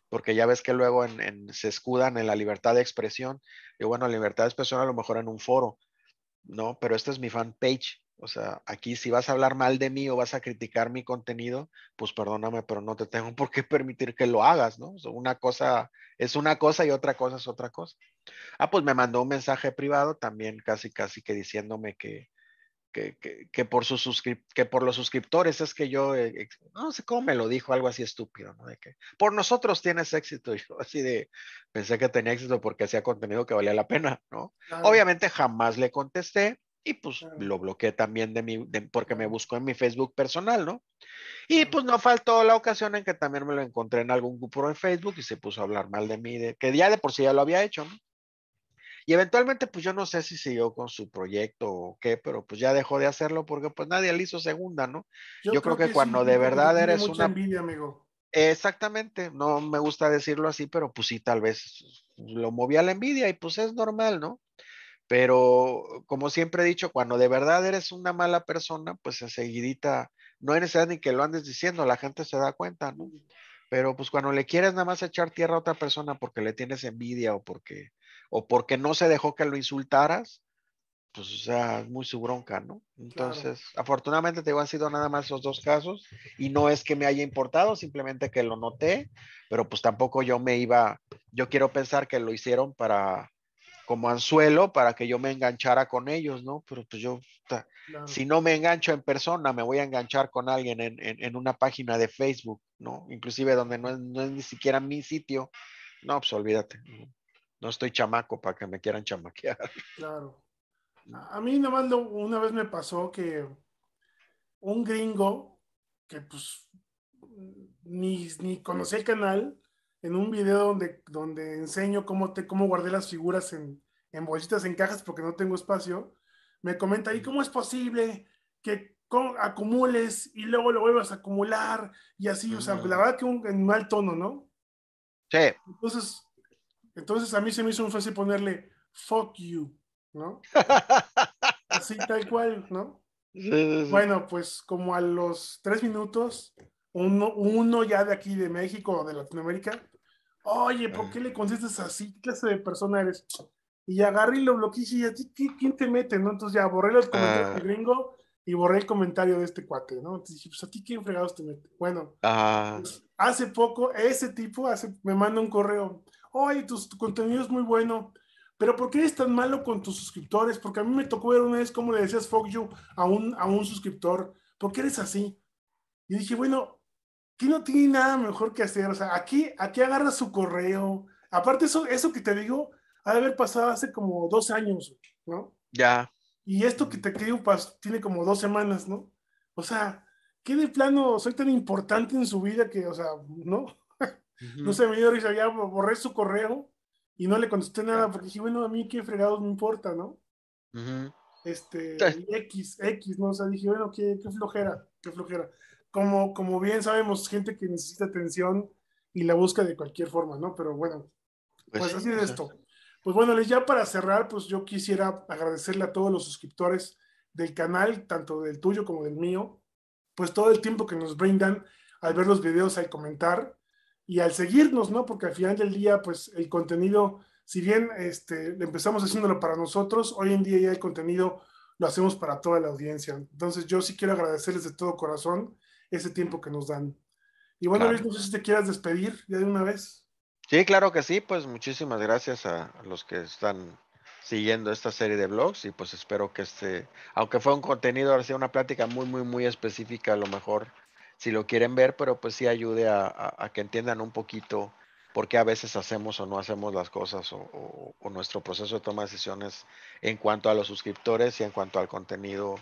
B: porque ya ves que luego se escudan en la libertad de expresión. Y bueno, libertad de expresión a lo mejor en un foro, no, pero esta es mi fanpage. O sea, aquí si vas a hablar mal de mí o vas a criticar mi contenido, pues perdóname, pero no te tengo por qué permitir que lo hagas, ¿no? una cosa es una cosa y otra cosa es otra cosa. Ah, pues me mandó un mensaje privado también casi, casi que diciéndome que, que, por sus que por los suscriptores es que yo, eh, no sé cómo me lo dijo, algo así estúpido, ¿no? De que por nosotros tienes éxito, yo así de, pensé que tenía éxito porque hacía contenido que valía la pena, ¿no? Obviamente jamás le contesté y pues lo bloqueé también de mi, porque me buscó en mi Facebook personal, ¿no? Y pues no faltó la ocasión en que también me lo encontré en algún grupo en Facebook y se puso a hablar mal de mí, de, que ya de por sí ya lo había hecho, ¿no? Y eventualmente, pues yo no sé si siguió con su proyecto o qué, pero pues ya dejó de hacerlo porque pues nadie le hizo segunda, ¿no? Yo, creo, que, cuando de verdad eres mucha una... amigo. Exactamente, no me gusta decirlo así, pero pues sí, tal vez lo movía la envidia y pues es normal, ¿no? Pero como siempre he dicho, cuando de verdad eres una mala persona, pues enseguidita no hay necesidad ni que lo andes diciendo, la gente se da cuenta, ¿no? Pero pues cuando le quieres nada más echar tierra a otra persona porque le tienes envidia o porque, o porque no se dejó que lo insultaras, pues o sea, es muy su bronca, ¿no? Entonces, afortunadamente te digo, han sido nada más esos dos casos y no es que me haya importado, simplemente que lo noté, pero pues tampoco yo me iba, yo quiero pensar que lo hicieron para como anzuelo para que yo me enganchara con ellos, ¿no? Pero pues yo, si no me engancho en persona, me voy a enganchar con alguien en, en, una página de Facebook, ¿no? Inclusive donde no es, ni siquiera mi sitio. No, pues olvídate. No estoy chamaco para que me quieran chamaquear.
A: Claro. A mí nada más una vez me pasó que un gringo que pues ni, ni el canal, en un video donde, donde enseño cómo, te, cómo guardé las figuras en, en bolsitas, en cajas, porque no tengo espacio, me comenta, ahí cómo es posible que acumules y luego lo vuelvas a acumular? Y así, o sea, la verdad que en mal tono, ¿no? Sí. Entonces, entonces a mí se me hizo un fácil ponerle, fuck you, ¿no? así tal cual, ¿no? Bueno, pues como a los tres minutos, uno, uno ya de aquí de México o de Latinoamérica Oye, ¿por qué le contestas así? ¿Qué clase de persona eres? Y agarré y lo bloqueé y a ti, ¿quién te mete? Entonces ya borré los comentarios ah. del gringo y borré el comentario de este cuate, ¿no? Entonces dije, pues a ti, ¿quién fregados te mete? Bueno, ah. hace poco ese tipo me manda un correo. Oye, tu, contenido es muy bueno pero ¿por qué eres tan malo con tus suscriptores? Porque a mí me tocó ver una vez cómo le decías fuck you a un, a un suscriptor. ¿Por qué eres así? Y dije, bueno, que no tiene nada mejor que hacer. O sea, aquí, aquí agarra su correo. Aparte, eso, eso que te digo, ha de haber pasado hace como dos años, ¿no? Ya. Y esto que te digo pues, tiene como dos semanas, ¿no? O sea, ¿qué de plano soy tan importante en su vida que, o sea, no?
B: no
A: se me dio risa, ya borré su correo y no le contesté nada porque dije, bueno, a mí qué fregados me importa, ¿no? Este, X, X, ¿no? O sea, dije, bueno, qué, qué flojera, qué flojera como, como bien sabemos, gente que necesita atención y la busca de cualquier forma, ¿no? Pero bueno, pues, pues así es esto. Pues bueno, les ya para cerrar, pues yo quisiera agradecerle a todos los suscriptores del canal, tanto del tuyo como del mío, pues todo el tiempo que nos brindan al ver los videos, al comentar y al seguirnos, ¿no? Porque al final del día, pues el contenido, si bien este, empezamos haciéndolo para nosotros, hoy en día ya el contenido lo hacemos para toda la audiencia. Entonces yo sí quiero agradecerles de todo corazón ese tiempo que nos dan. Y bueno, no sé si te quieras despedir ya de una vez.
B: Sí, claro que sí, pues muchísimas gracias a los que están siguiendo esta serie de blogs y pues espero que este, aunque fue un contenido, ahora una plática muy, muy, muy específica, a lo mejor si lo quieren ver, pero pues sí ayude a, que entiendan un poquito por qué a veces hacemos o no hacemos las cosas o, nuestro proceso de toma de decisiones en cuanto a los suscriptores y en cuanto al contenido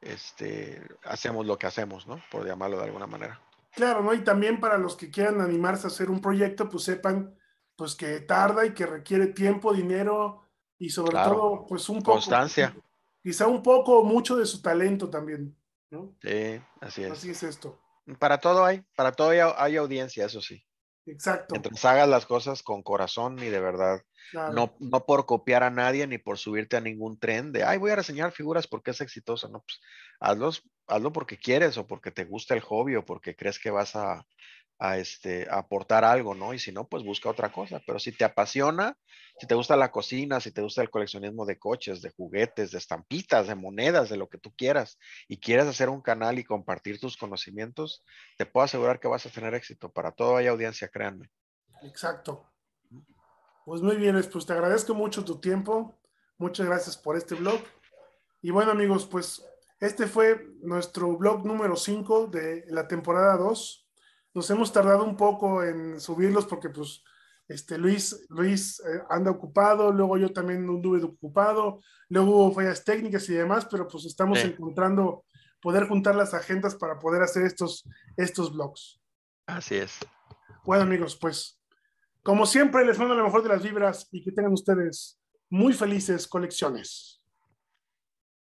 B: este, hacemos lo que hacemos, ¿no? Por llamarlo de alguna manera.
A: Claro, ¿no? Y también para los que quieran animarse a hacer un proyecto, pues sepan pues que tarda y que requiere tiempo, dinero y sobre todo pues un poco constancia. Quizá un poco o mucho de su talento también, ¿no?
B: Sí, así es. Así es esto. Para todo hay, para todo hay audiencia, eso sí. Exacto. Mientras hagas las cosas con corazón y de verdad. No, no por copiar a nadie ni por subirte a ningún tren de, ay, voy a reseñar figuras porque es exitosa, No, pues hazlo porque quieres o porque te gusta el hobby o porque crees que vas a, a, este, aportar algo, ¿no? Y si no, pues busca otra cosa. Pero si te apasiona, si te gusta la cocina, si te gusta el coleccionismo de coches, de juguetes, de estampitas, de monedas, de lo que tú quieras, y quieres hacer un canal y compartir tus conocimientos, te puedo asegurar que vas a tener éxito. Para toda hay audiencia, créanme.
A: Exacto. Pues muy bien, pues te agradezco mucho tu tiempo. Muchas gracias por este blog. Y bueno, amigos, pues este fue nuestro blog número 5 de la temporada 2 nos hemos tardado un poco en subirlos porque pues este, Luis, Luis eh, anda ocupado, luego yo también anduve ocupado, luego hubo fallas técnicas y demás, pero pues estamos encontrando poder juntar las agendas para poder hacer estos, estos blogs. Así es. Bueno amigos, pues como siempre les mando lo mejor de las vibras y que tengan ustedes muy felices colecciones.